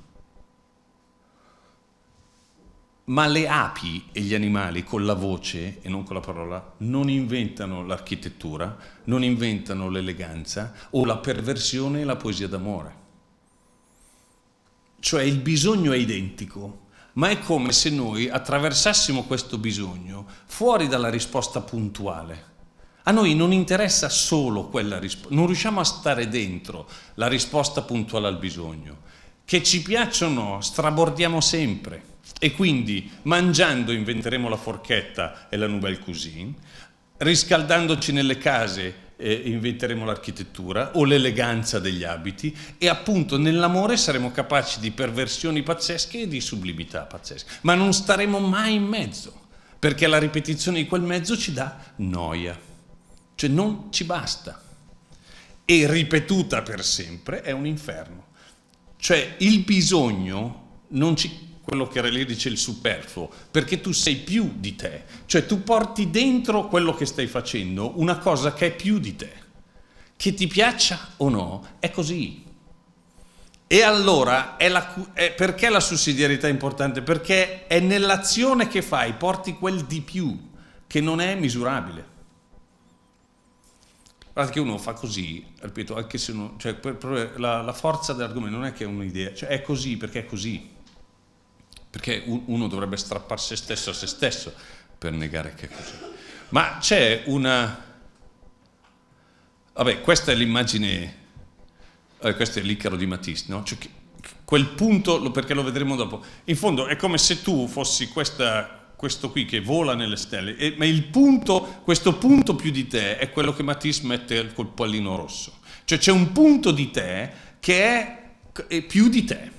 ma le api e gli animali con la voce e non con la parola non inventano l'architettura, non inventano l'eleganza o la perversione e la poesia d'amore. Cioè il bisogno è identico, ma è come se noi attraversassimo questo bisogno fuori dalla risposta puntuale. A noi non interessa solo quella risposta, non riusciamo a stare dentro la risposta puntuale al bisogno che ci piacciono o no, strabordiamo sempre. E quindi mangiando inventeremo la forchetta e la nouvelle cuisine, riscaldandoci nelle case eh, inventeremo l'architettura o l'eleganza degli abiti e appunto nell'amore saremo capaci di perversioni pazzesche e di sublimità pazzesche, ma non staremo mai in mezzo perché la ripetizione di quel mezzo ci dà noia, cioè non ci basta e ripetuta per sempre è un inferno. Cioè il bisogno non ci quello che Relais dice il superfluo, perché tu sei più di te, cioè tu porti dentro quello che stai facendo, una cosa che è più di te, che ti piaccia o no, è così. E allora è la, è perché la sussidiarietà è importante? Perché è nell'azione che fai, porti quel di più che non è misurabile. Guarda che uno fa così, ripeto, anche se uno, cioè, per, per, la, la, forza dell'argomento non è che è un'idea, cioè è così perché è così, perché un, uno dovrebbe strappare se stesso a se stesso per negare che è così. Ma c'è una... Vabbè, questa è l'immagine, eh, questo è l'Icaro di Matisse, no? Cioè, quel punto, perché lo vedremo dopo, in fondo è come se tu fossi questa, questo qui che vola nelle stelle, e, ma il punto, questo punto più di te è quello che Matisse mette col pallino rosso. Cioè c'è un punto di te che è, è più di te,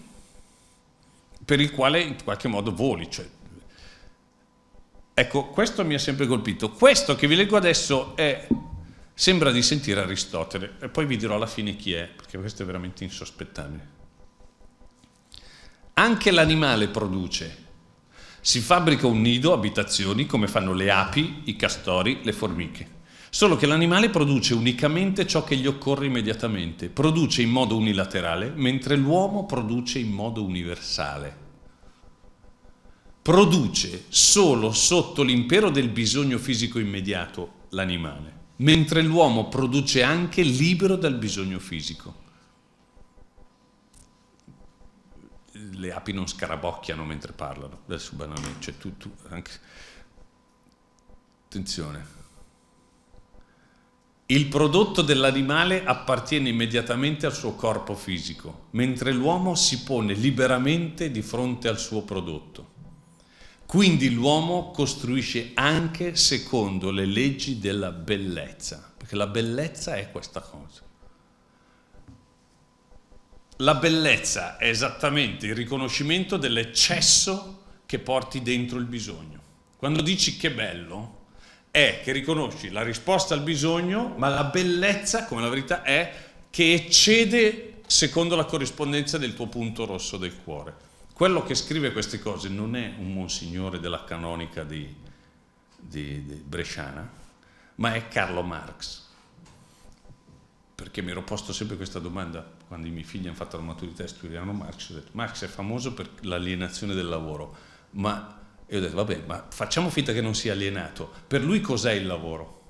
per il quale in qualche modo voli, cioè Ecco, questo mi ha sempre colpito. Questo che vi leggo adesso è, sembra di sentire Aristotele, e poi vi dirò alla fine chi è, perché questo è veramente insospettabile. Anche l'animale produce, si fabbrica un nido, abitazioni, come fanno le api, i castori, le formiche. Solo che l'animale produce unicamente ciò che gli occorre immediatamente, produce in modo unilaterale, mentre l'uomo produce in modo universale. Produce solo sotto l'impero del bisogno fisico immediato l'animale, mentre l'uomo produce anche libero dal bisogno fisico. le api non scarabocchiano mentre parlano, adesso banalmente, cioè tu, tu anche... Attenzione. Il prodotto dell'animale appartiene immediatamente al suo corpo fisico, mentre l'uomo si pone liberamente di fronte al suo prodotto. Quindi l'uomo costruisce anche secondo le leggi della bellezza, perché la bellezza è questa cosa la bellezza è esattamente il riconoscimento dell'eccesso che porti dentro il bisogno. Quando dici che bello, è che riconosci la risposta al bisogno, ma la bellezza, come la verità, è che eccede secondo la corrispondenza del tuo punto rosso del cuore. Quello che scrive queste cose non è un monsignore della canonica di, di, di Bresciana, ma è Carlo Marx. Perché mi ero posto sempre questa domanda, quando i miei figli hanno fatto la maturità e studiano Marx, ho detto Marx è famoso per l'alienazione del lavoro, ma io ho detto vabbè, ma facciamo finta che non sia alienato, per lui cos'è il lavoro?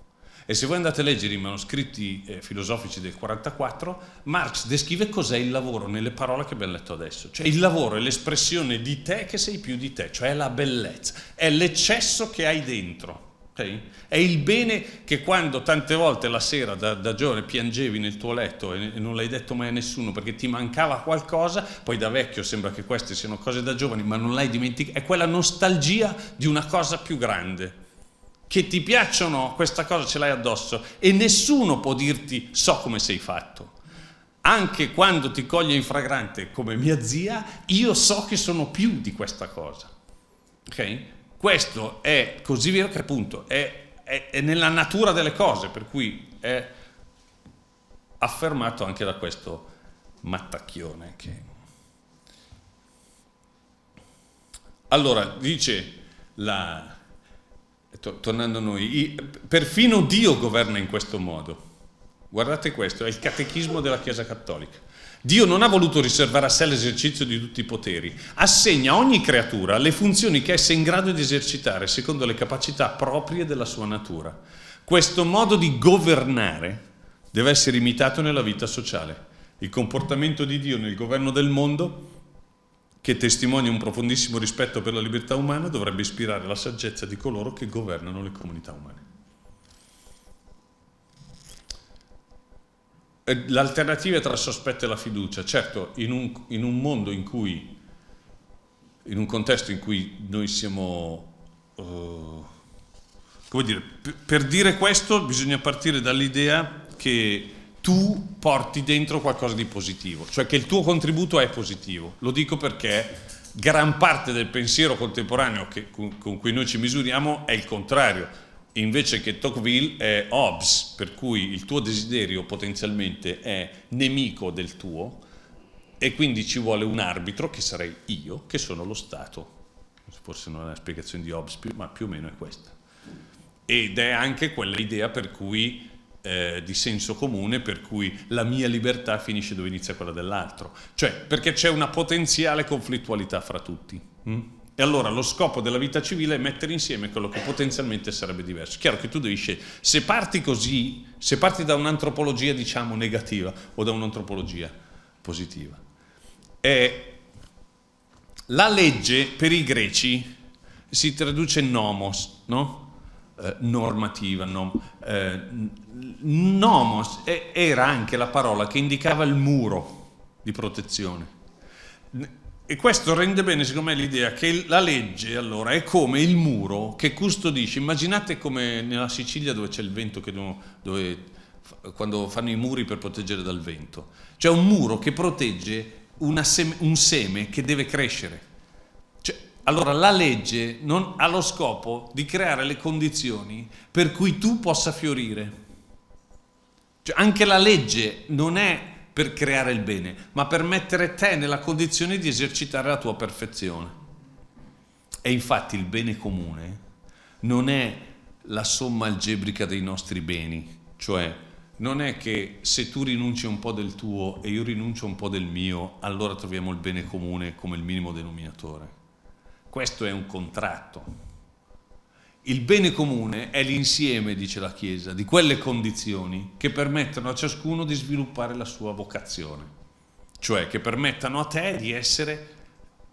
E se voi andate a leggere i manoscritti eh, filosofici del 1944, Marx descrive cos'è il lavoro nelle parole che abbiamo letto adesso. Cioè il lavoro è l'espressione di te che sei più di te, cioè la bellezza, è l'eccesso che hai dentro. Okay? È il bene che quando tante volte la sera da, da giovane piangevi nel tuo letto e, e non l'hai detto mai a nessuno perché ti mancava qualcosa, poi da vecchio sembra che queste siano cose da giovani, ma non l'hai dimenticato, è quella nostalgia di una cosa più grande. Che ti piacciono, questa cosa ce l'hai addosso e nessuno può dirti so come sei fatto. Anche quando ti coglie in fragrante come mia zia, io so che sono più di questa cosa. Okay? Questo è così vero che appunto è, è, è nella natura delle cose, per cui è affermato anche da questo mattacchione. Che... Allora, dice la... tornando a noi, perfino Dio governa in questo modo. Guardate questo, è il catechismo della Chiesa Cattolica. Dio non ha voluto riservare a sé l'esercizio di tutti i poteri, assegna a ogni creatura le funzioni che essa è in grado di esercitare secondo le capacità proprie della sua natura. Questo modo di governare deve essere imitato nella vita sociale. Il comportamento di Dio nel governo del mondo, che testimonia un profondissimo rispetto per la libertà umana, dovrebbe ispirare la saggezza di coloro che governano le comunità umane. Eh, l'alternativa è tra il sospetto e la fiducia. Certo, in un, in un mondo in cui, in un contesto in cui noi siamo... Uh, come dire, per, per dire questo bisogna partire dall'idea che tu porti dentro qualcosa di positivo, cioè che il tuo contributo è positivo. Lo dico perché gran parte del pensiero contemporaneo che, con, con cui noi ci misuriamo è il contrario invece che Tocqueville è Hobbes, per cui il tuo desiderio potenzialmente è nemico del tuo e quindi ci vuole un arbitro, che sarei io, che sono lo Stato. Forse non è la spiegazione di Hobbes, ma più o meno è questa. Ed è anche quell'idea per cui eh, di senso comune per cui la mia libertà finisce dove inizia quella dell'altro, cioè perché c'è una potenziale conflittualità fra tutti. Mm? E allora lo scopo della vita civile è mettere insieme quello che potenzialmente sarebbe diverso. Chiaro che tu devi scegliere, se parti così, se parti da un'antropologia diciamo negativa o da un'antropologia positiva. Eh, la legge per i greci si traduce nomos, no? eh, normativa, nom, eh, nomos era anche la parola che indicava il muro di protezione e questo rende bene, secondo me, l'idea che la legge allora è come il muro che custodisce. Immaginate come nella Sicilia dove c'è il vento, che, dove, quando fanno i muri per proteggere dal vento. C'è un muro che protegge seme, un seme che deve crescere. Cioè, allora la legge non, ha lo scopo di creare le condizioni per cui tu possa fiorire. Cioè, anche la legge non è per creare il bene, ma per mettere te nella condizione di esercitare la tua perfezione. E infatti il bene comune non è la somma algebrica dei nostri beni, cioè non è che se tu rinunci un po' del tuo e io rinuncio un po' del mio, allora troviamo il bene comune come il minimo denominatore. Questo è un contratto, il bene comune è l'insieme, dice la Chiesa, di quelle condizioni che permettono a ciascuno di sviluppare la sua vocazione, cioè che permettano a te di essere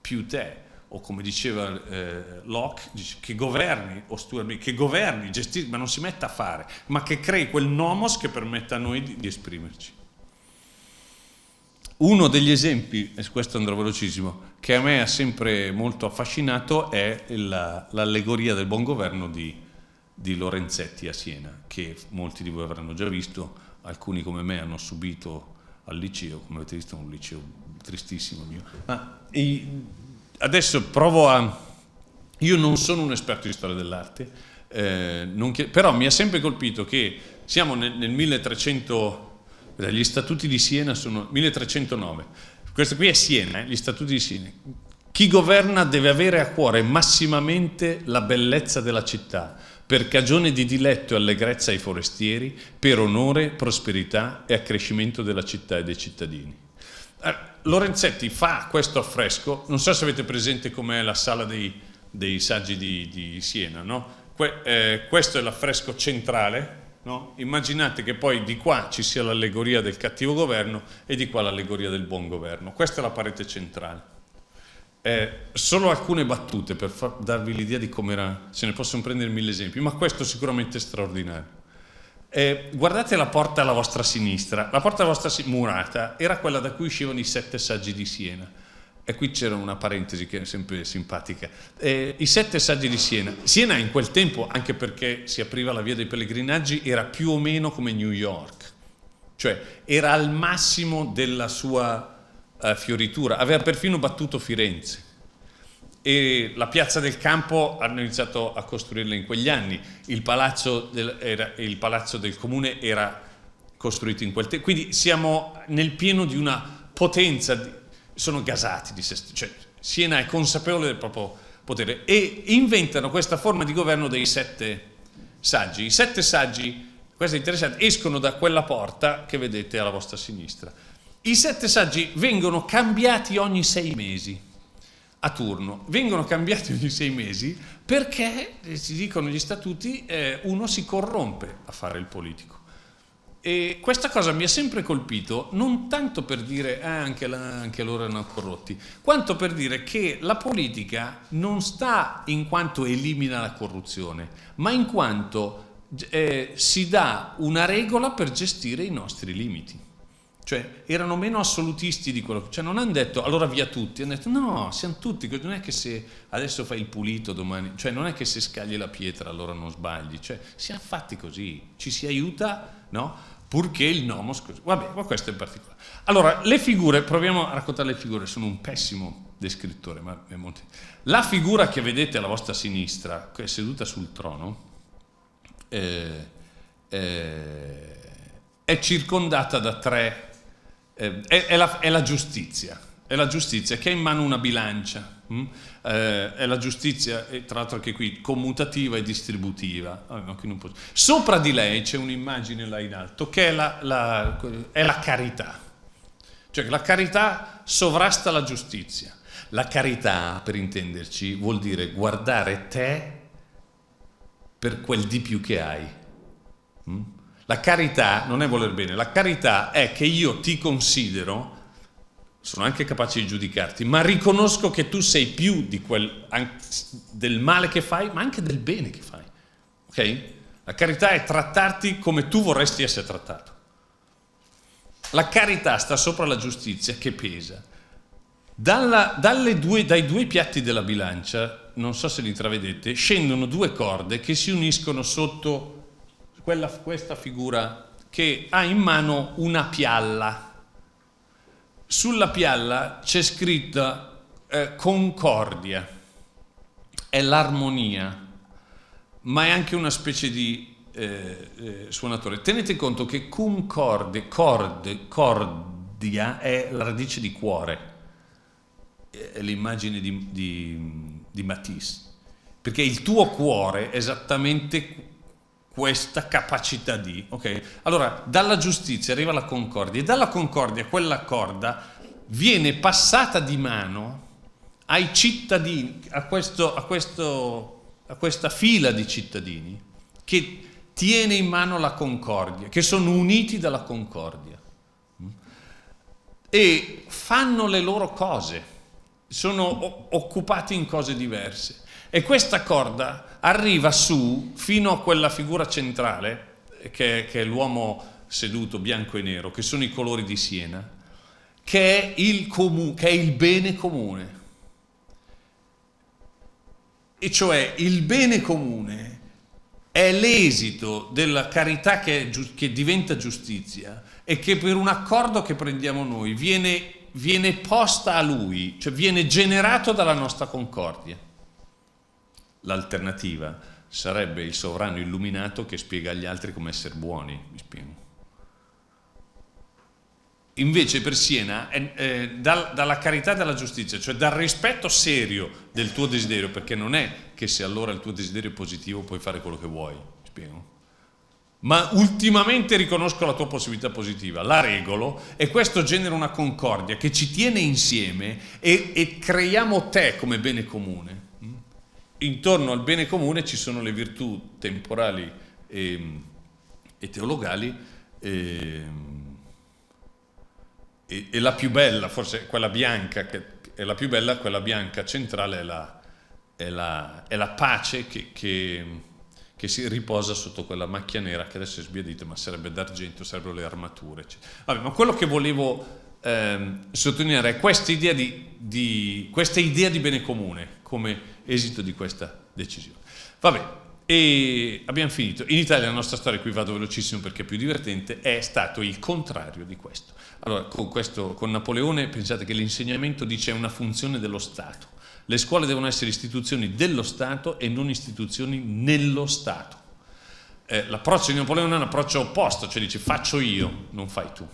più te, o come diceva eh, Locke, che governi, o Stuart, che governi, gestisci, ma non si metta a fare, ma che crei quel nomos che permetta a noi di, di esprimerci. Uno degli esempi, e questo andrò velocissimo, che a me ha sempre molto affascinato è l'allegoria del buon governo di, di Lorenzetti a Siena, che molti di voi avranno già visto, alcuni come me hanno subito al liceo, come avete visto è un liceo tristissimo mio. Ma adesso provo a... Io non sono un esperto di storia dell'arte, eh, che, però mi ha sempre colpito che siamo nel, nel 1300, gli statuti di Siena sono 1309, questo qui è Siena, eh? gli statuti di Siena. Chi governa deve avere a cuore massimamente la bellezza della città, per cagione di diletto e allegrezza ai forestieri, per onore, prosperità e accrescimento della città e dei cittadini. Eh, Lorenzetti fa questo affresco, non so se avete presente com'è la sala dei, dei saggi di, di Siena, no? que, eh, questo è l'affresco centrale, No? Immaginate che poi di qua ci sia l'allegoria del cattivo governo e di qua l'allegoria del buon governo. Questa è la parete centrale. Eh, solo alcune battute per far, darvi l'idea di com'era, se ne possono prendere mille esempi, ma questo sicuramente è straordinario. Eh, guardate la porta alla vostra sinistra, la porta alla vostra si- murata era quella da cui uscivano i sette saggi di Siena. E qui c'era una parentesi che è sempre simpatica. Eh, I sette saggi di Siena. Siena in quel tempo, anche perché si apriva la via dei pellegrinaggi, era più o meno come New York. Cioè era al massimo della sua eh, fioritura. Aveva perfino battuto Firenze. E la piazza del campo hanno iniziato a costruirla in quegli anni. Il palazzo del, era, il palazzo del comune era costruito in quel tempo. Quindi siamo nel pieno di una potenza sono gasati di se stessi. Cioè, Siena è consapevole del proprio potere e inventano questa forma di governo dei sette saggi. I sette saggi, questo è interessante, escono da quella porta che vedete alla vostra sinistra. I sette saggi vengono cambiati ogni sei mesi a turno, vengono cambiati ogni sei mesi perché, eh, si dicono gli statuti, eh, uno si corrompe a fare il politico. E questa cosa mi ha sempre colpito, non tanto per dire ah, anche, la, anche loro erano corrotti, quanto per dire che la politica non sta in quanto elimina la corruzione, ma in quanto eh, si dà una regola per gestire i nostri limiti. Cioè, erano meno assolutisti di quello. Cioè, non hanno detto allora via tutti, hanno detto no, siamo tutti. Non è che se adesso fai il pulito domani, cioè, non è che se scagli la pietra allora non sbagli. Cioè, siamo fatti così, ci si aiuta, no? Purché il nomo, così. Vabbè, ma questo è in particolare. Allora, le figure, proviamo a raccontare le figure, sono un pessimo descrittore, ma è molto. La figura che vedete alla vostra sinistra, che è seduta sul trono, eh, eh, è circondata da tre eh, è, è, la, è, la, giustizia, è la giustizia che ha in mano una bilancia, mh? Mm? Eh, è la giustizia, tra l'altro anche qui, commutativa e distributiva. Allora, ah, Sopra di lei c'è un'immagine là in alto che è la, la, è la carità, cioè la carità sovrasta la giustizia. La carità, per intenderci, vuol dire guardare te per quel di più che hai. Mm? La carità non è voler bene, la carità è che io ti considero, sono anche capace di giudicarti, ma riconosco che tu sei più di quel, del male che fai, ma anche del bene che fai. Ok? La carità è trattarti come tu vorresti essere trattato. La carità sta sopra la giustizia che pesa. Dalla, due, dai due piatti della bilancia, non so se li intravedete, scendono due corde che si uniscono sotto quella, questa figura che ha in mano una pialla. Sulla pialla c'è scritta eh, concordia, è l'armonia, ma è anche una specie di eh, eh, suonatore. Tenete conto che concorde, corde, cordia è la radice di cuore, è l'immagine di, di, di Matisse, perché il tuo cuore è esattamente questa capacità di, ok? Allora, dalla giustizia arriva la concordia e dalla concordia quella corda viene passata di mano ai cittadini, a, questo, a, questo, a questa fila di cittadini che tiene in mano la concordia, che sono uniti dalla concordia e fanno le loro cose, sono occupati in cose diverse. E questa corda arriva su fino a quella figura centrale, che, che è l'uomo seduto bianco e nero, che sono i colori di Siena, che è il, comu- che è il bene comune. E cioè il bene comune è l'esito della carità che, che, diventa giustizia e che per un accordo che prendiamo noi viene, viene posta a lui, cioè viene generato dalla nostra concordia. L'alternativa sarebbe il sovrano illuminato che spiega agli altri come essere buoni, mi spiego. Invece per Siena, è, è, dal, dalla carità e dalla giustizia, cioè dal rispetto serio del tuo desiderio, perché non è che se allora il tuo desiderio è positivo puoi fare quello che vuoi, mi spiego ma ultimamente riconosco la tua possibilità positiva, la regolo e questo genera una concordia che ci tiene insieme e, e creiamo te come bene comune intorno al bene comune ci sono le virtù temporali e, ehm, e teologali e, ehm, e, e, la più bella, forse quella bianca, che è la più bella, quella bianca centrale è la, è la, è la pace che, che, che, si riposa sotto quella macchia nera che adesso è sbiadita, ma sarebbe d'argento, sarebbero le armature. Vabbè, ma quello che volevo ehm, sottolineare è questa idea di, di, questa idea di bene comune come esito di questa decisione. Vabbè, e abbiamo finito. In Italia la nostra storia, qui vado velocissimo perché è più divertente, è stato il contrario di questo. Allora, con, questo, con Napoleone pensate che l'insegnamento dice è una funzione dello Stato. Le scuole devono essere istituzioni dello Stato e non istituzioni nello Stato. Eh, l'approccio di Napoleone è un approccio opposto, cioè dice faccio io, non fai tu.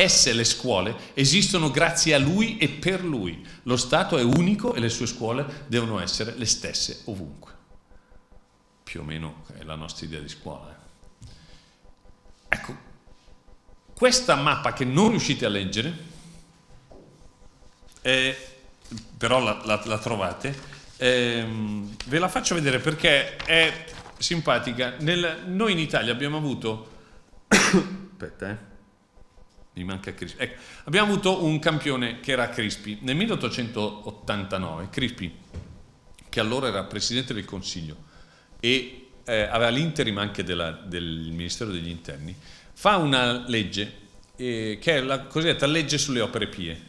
Esse, le scuole, esistono grazie a lui e per lui. Lo Stato è unico e le sue scuole devono essere le stesse ovunque. Più o meno è la nostra idea di scuola. Eh. Ecco, questa mappa che non riuscite a leggere, eh, però la, la, la trovate, eh, ve la faccio vedere perché è simpatica. Nel, noi in Italia abbiamo avuto... Aspetta, eh gli manca Crispi. Ecco, abbiamo avuto un campione che era Crispi. Nel 1889 Crispi, che allora era Presidente del Consiglio e eh, aveva l'interim anche della, del Ministero degli Interni, fa una legge eh, che è la cosiddetta legge sulle opere pie.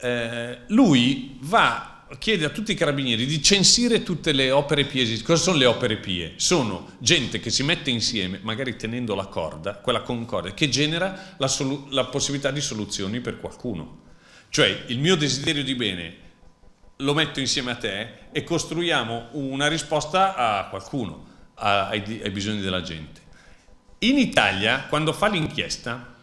Eh, lui va chiede a tutti i carabinieri di censire tutte le opere pie. Cosa sono le opere pie? Sono gente che si mette insieme, magari tenendo la corda, quella concordia, che genera la, la possibilità di soluzioni per qualcuno. Cioè, il mio desiderio di bene lo metto insieme a te e costruiamo una risposta a qualcuno, ai, ai bisogni della gente. In Italia, quando fa l'inchiesta,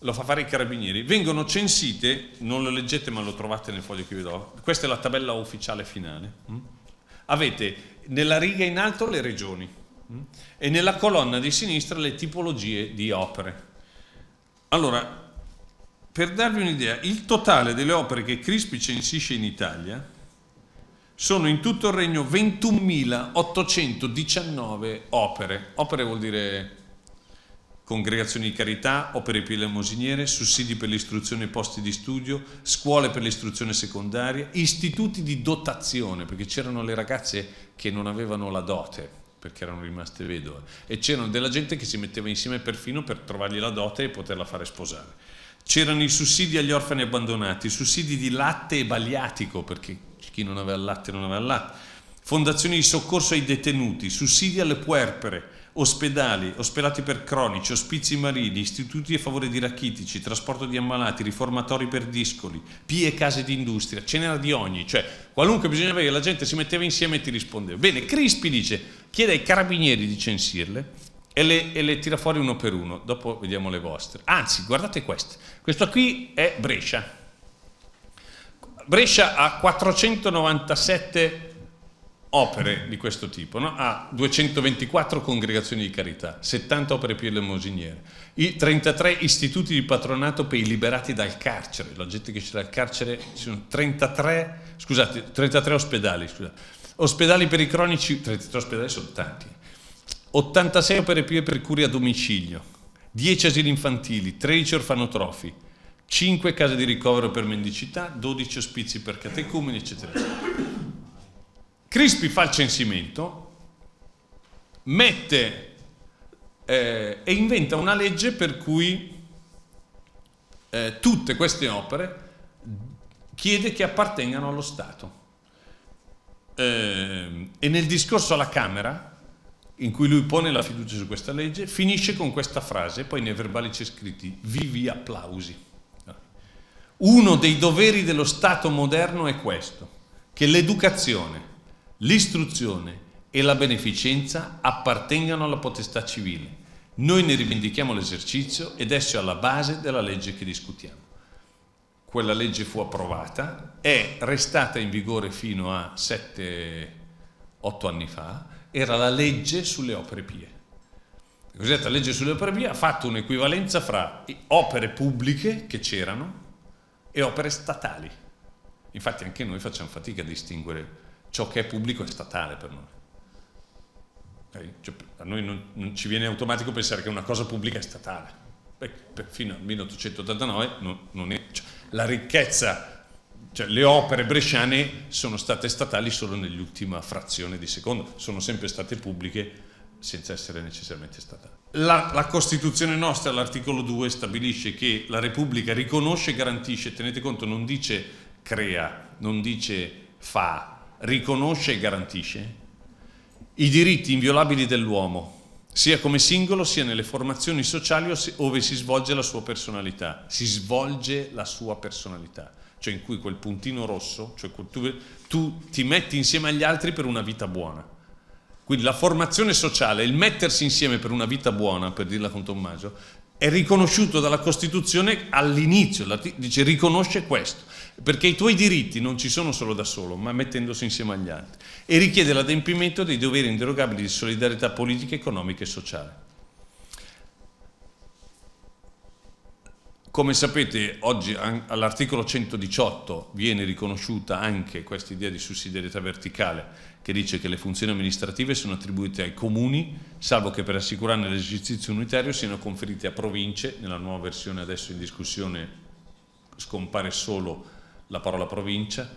lo fa fare i carabinieri, vengono censite, non lo leggete ma lo trovate nel foglio che vi do, questa è la tabella ufficiale finale. Mm? Avete nella riga in alto le regioni mm? e nella colonna di sinistra le tipologie di opere. Allora, per darvi un'idea, il totale delle opere che Crispi censisce in Italia sono in tutto il regno 21.819 opere. Opere vuol dire congregazioni di carità, opere più elemosiniere, sussidi per l'istruzione e posti di studio, scuole per l'istruzione secondaria, istituti di dotazione, perché c'erano le ragazze che non avevano la dote, perché erano rimaste vedove, e c'erano della gente che si metteva insieme perfino per trovargli la dote e poterla fare sposare. C'erano i sussidi agli orfani abbandonati, sussidi di latte e bagliatico, perché chi non aveva il latte non aveva il latte, fondazioni di soccorso ai detenuti, sussidi alle puerpere, ospedali, ospedali per cronici, ospizi marini, istituti a favore di rachitici, trasporto di ammalati, riformatori per discoli, pie case di industria, ce n'era di ogni, cioè qualunque bisogna avere, la gente si metteva insieme e ti rispondeva. Bene, Crispi dice, chiede ai carabinieri di censirle e le, e le tira fuori uno per uno, dopo vediamo le vostre. Anzi, guardate queste, questa qui è Brescia. Brescia ha 497 opere di questo tipo, no? ha 224 congregazioni di carità, 70 opere pielemosiniere, i 33 istituti di patronato per i liberati dal carcere, la gente che c'è dal carcere, ci sono 33, scusate, 33 ospedali, scusate. ospedali per i cronici, 33 ospedali sono tanti, 86 opere pie per curi a domicilio, 10 asili infantili, 13 orfanotrofi, 5 case di ricovero per mendicità, 12 ospizi per catecumeni, eccetera. eccetera. Crispi fa il censimento, mette eh, e inventa una legge per cui eh, tutte queste opere chiede che appartengano allo Stato. Eh, e nel discorso alla Camera, in cui lui pone la fiducia su questa legge, finisce con questa frase, poi nei verbali c'è scritto, vivi applausi. Uno dei doveri dello Stato moderno è questo, che l'educazione, l'istruzione e la beneficenza appartengano alla potestà civile. Noi ne rivendichiamo l'esercizio ed esso è alla base della legge che discutiamo. Quella legge fu approvata, è restata in vigore fino a 7-8 anni fa, era la legge sulle opere pie. La cosiddetta legge sulle opere pie ha fatto un'equivalenza fra opere pubbliche che c'erano e opere statali. Infatti anche noi facciamo fatica a distinguere ciò che è pubblico è statale per noi. Cioè, a noi non, non, ci viene automatico pensare che una cosa pubblica è statale. Beh, fino al 1889 non, non è, cioè, la ricchezza, cioè, le opere bresciane sono state statali solo nell'ultima frazione di secondo, sono sempre state pubbliche senza essere necessariamente statali. La, la Costituzione nostra, l'articolo 2, stabilisce che la Repubblica riconosce e garantisce, tenete conto, non dice crea, non dice fa, riconosce e garantisce i diritti inviolabili dell'uomo, sia come singolo sia nelle formazioni sociali dove si svolge la sua personalità, si svolge la sua personalità, cioè in cui quel puntino rosso, cioè tu, tu ti metti insieme agli altri per una vita buona. Quindi la formazione sociale, il mettersi insieme per una vita buona, per dirla con Tommaso, è riconosciuto dalla Costituzione all'inizio, dice riconosce questo perché i tuoi diritti non ci sono solo da solo, ma mettendosi insieme agli altri, e richiede l'adempimento dei doveri inderogabili di solidarietà politica, economica e sociale. Come sapete, oggi all'articolo 118 viene riconosciuta anche questa idea di sussidiarietà verticale, che dice che le funzioni amministrative sono attribuite ai comuni, salvo che per assicurarne l'esercizio unitario siano conferite a province, nella nuova versione adesso in discussione scompare solo la parola provincia,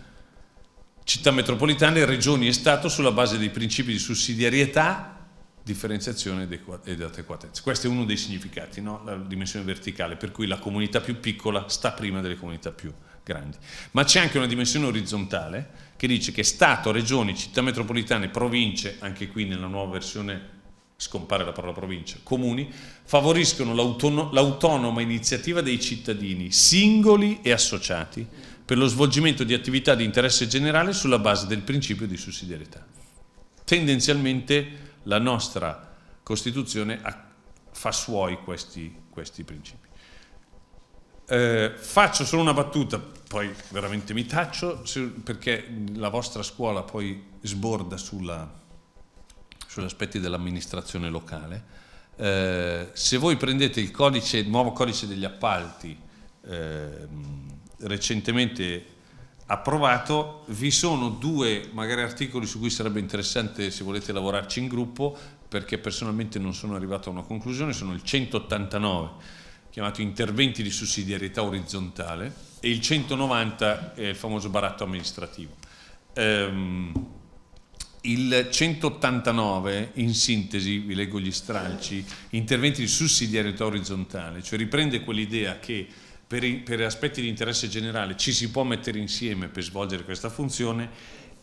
città metropolitane, regioni e Stato sulla base dei principi di sussidiarietà, differenziazione ed adeguatezza. Questo è uno dei significati, no? la dimensione verticale, per cui la comunità più piccola sta prima delle comunità più grandi. Ma c'è anche una dimensione orizzontale che dice che Stato, regioni, città metropolitane, province, anche qui nella nuova versione scompare la parola provincia, comuni, favoriscono l'autonoma iniziativa dei cittadini, singoli e associati, per lo svolgimento di attività di interesse generale sulla base del principio di sussidiarietà. Tendenzialmente la nostra Costituzione fa suoi questi, questi principi. Eh, faccio solo una battuta, poi veramente mi taccio, perché la vostra scuola poi sborda sulla, sugli aspetti dell'amministrazione locale. Eh, se voi prendete il, codice, il, nuovo codice degli appalti, eh, recentemente approvato, vi sono due magari articoli su cui sarebbe interessante se volete lavorarci in gruppo perché personalmente non sono arrivato a una conclusione, sono il 189 chiamato interventi di sussidiarietà orizzontale e il 190 è il famoso baratto amministrativo. Ehm, il 189 in sintesi, vi leggo gli stralci, interventi di sussidiarietà orizzontale, cioè riprende quell'idea che per, per aspetti di interesse generale ci si può mettere insieme per svolgere questa funzione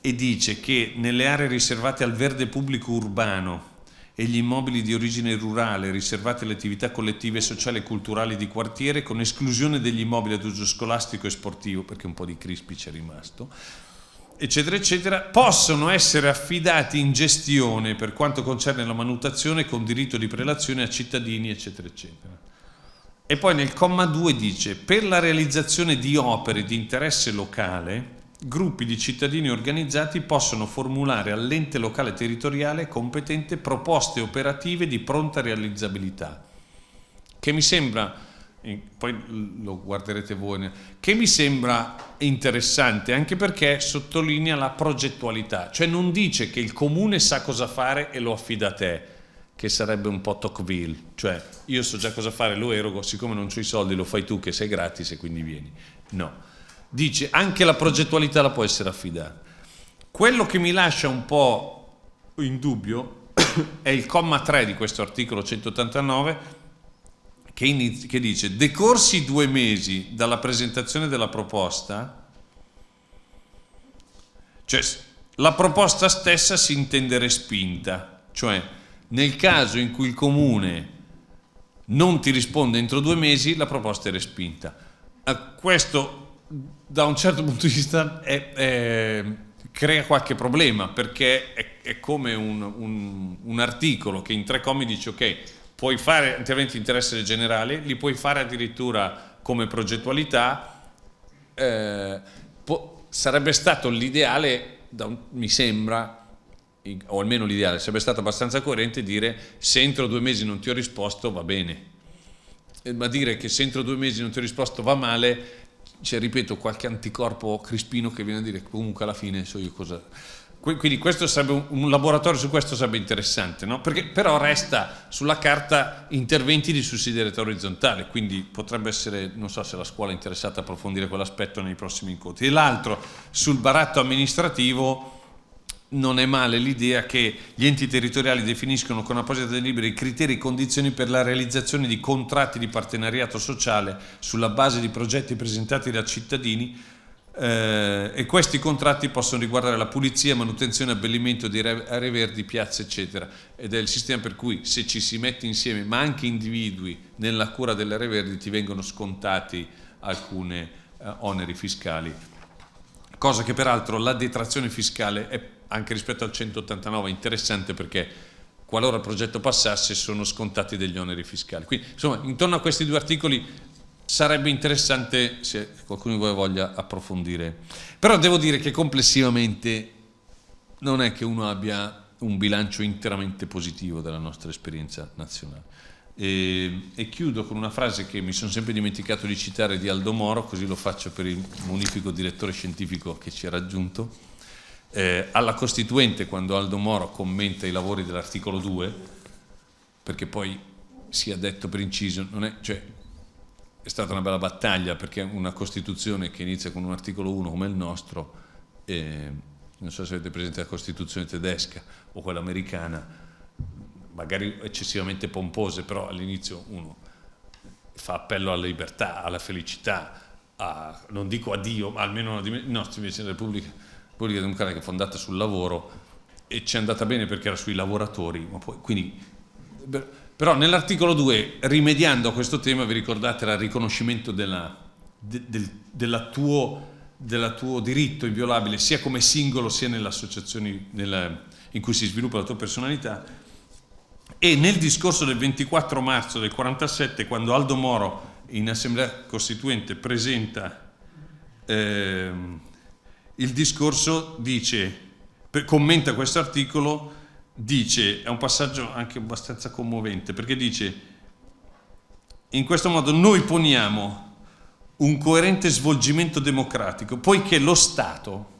e dice che nelle aree riservate al verde pubblico urbano e gli immobili di origine rurale riservati alle attività collettive, sociali e culturali di quartiere, con esclusione degli immobili ad uso scolastico e sportivo, perché un po' di crispi c'è rimasto, eccetera, eccetera, possono essere affidati in gestione per quanto concerne la manutenzione con diritto di prelazione a cittadini, eccetera, eccetera. E poi nel comma 2 dice, per la realizzazione di opere di interesse locale, gruppi di cittadini organizzati possono formulare all'ente locale territoriale competente proposte operative di pronta realizzabilità, che mi sembra, poi lo guarderete voi, che mi sembra interessante anche perché sottolinea la progettualità, cioè non dice che il comune sa cosa fare e lo affida a te, che sarebbe un po' Tocqueville, cioè io so già cosa fare, lo erogo, siccome non ho i soldi lo fai tu che sei gratis e quindi vieni. No, dice anche la progettualità la può essere affidata. Quello che mi lascia un po' in dubbio è il comma 3 di questo articolo 189 che, inizia, che dice decorsi due mesi dalla presentazione della proposta, cioè la proposta stessa si intende respinta, cioè nel caso in cui il comune non ti risponde entro due mesi, la proposta è respinta. Eh, questo, da un certo punto di vista, è, è, crea qualche problema perché è, è come un, un, un, articolo che in tre comi dice ok, puoi fare interventi di interesse generale, li puoi fare addirittura come progettualità. Eh, sarebbe stato l'ideale, mi sembra, o almeno l'ideale sarebbe stato abbastanza coerente dire se entro due mesi non ti ho risposto va bene, eh, ma dire che se entro due mesi non ti ho risposto va male, c'è, cioè, ripeto, qualche anticorpo crispino che viene a dire comunque alla fine so io cosa... Quindi questo sarebbe un, un laboratorio su questo sarebbe interessante, no? Perché, però resta sulla carta interventi di sussidiarietà orizzontale, quindi potrebbe essere, non so se la scuola è interessata a approfondire quell'aspetto nei prossimi incontri. E l'altro, sul baratto amministrativo non è male l'idea che gli enti territoriali definiscono con apposita delibera i criteri e condizioni per la realizzazione di contratti di partenariato sociale sulla base di progetti presentati da cittadini eh, e questi contratti possono riguardare la pulizia, manutenzione, abbellimento di aree verdi, piazze eccetera ed è il sistema per cui se ci si mette insieme ma anche individui nella cura delle aree verdi ti vengono scontati alcuni eh, oneri fiscali cosa che peraltro la detrazione fiscale è anche rispetto al 189 interessante perché qualora il progetto passasse sono scontati degli oneri fiscali. Quindi insomma intorno a questi due articoli sarebbe interessante se qualcuno di voi voglia approfondire. Però devo dire che complessivamente non è che uno abbia un bilancio interamente positivo della nostra esperienza nazionale. E, e, chiudo con una frase che mi sono sempre dimenticato di citare di Aldo Moro, così lo faccio per il munifico direttore scientifico che ci ha raggiunto eh, alla Costituente quando Aldo Moro commenta i lavori dell'articolo 2, perché poi sia detto per inciso, è, cioè, è, stata una bella battaglia perché una Costituzione che inizia con un articolo 1 come il nostro, eh, non so se avete presente la Costituzione tedesca o quella americana, magari eccessivamente pompose, però all'inizio uno fa appello alla libertà, alla felicità, a, non dico a Dio, ma almeno alla nostra invece della Repubblica politica democratica fondata sul lavoro e ci è andata bene perché era sui lavoratori, ma poi, quindi, però nell'articolo 2, rimediando a questo tema, vi ricordate il riconoscimento della, de, del, della tuo, della tuo diritto inviolabile sia come singolo sia nelle associazioni in cui si sviluppa la tua personalità e nel discorso del 24 marzo del 47 quando Aldo Moro in assemblea costituente presenta ehm, il discorso dice, per, commenta questo articolo, dice, è un passaggio anche abbastanza commovente, perché dice, in questo modo noi poniamo un coerente svolgimento democratico, poiché lo Stato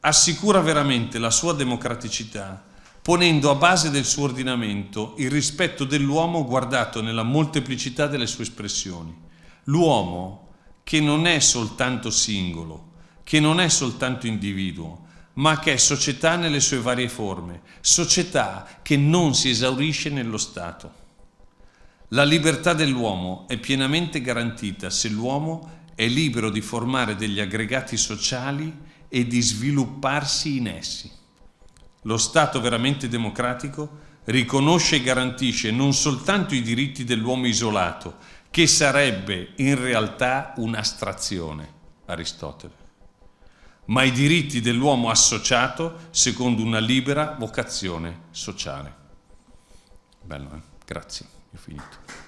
assicura veramente la sua democraticità ponendo a base del suo ordinamento il rispetto dell'uomo guardato nella molteplicità delle sue espressioni. L'uomo che non è soltanto singolo, che non è soltanto individuo, ma che è società nelle sue varie forme, società che non si esaurisce nello Stato. La libertà dell'uomo è pienamente garantita se l'uomo è libero di formare degli aggregati sociali e di svilupparsi in essi. Lo Stato veramente democratico riconosce e garantisce non soltanto i diritti dell'uomo isolato, che sarebbe in realtà un'astrazione, Aristotele ma i diritti dell'uomo associato secondo una libera vocazione sociale. Bello, eh? Grazie, ho finito.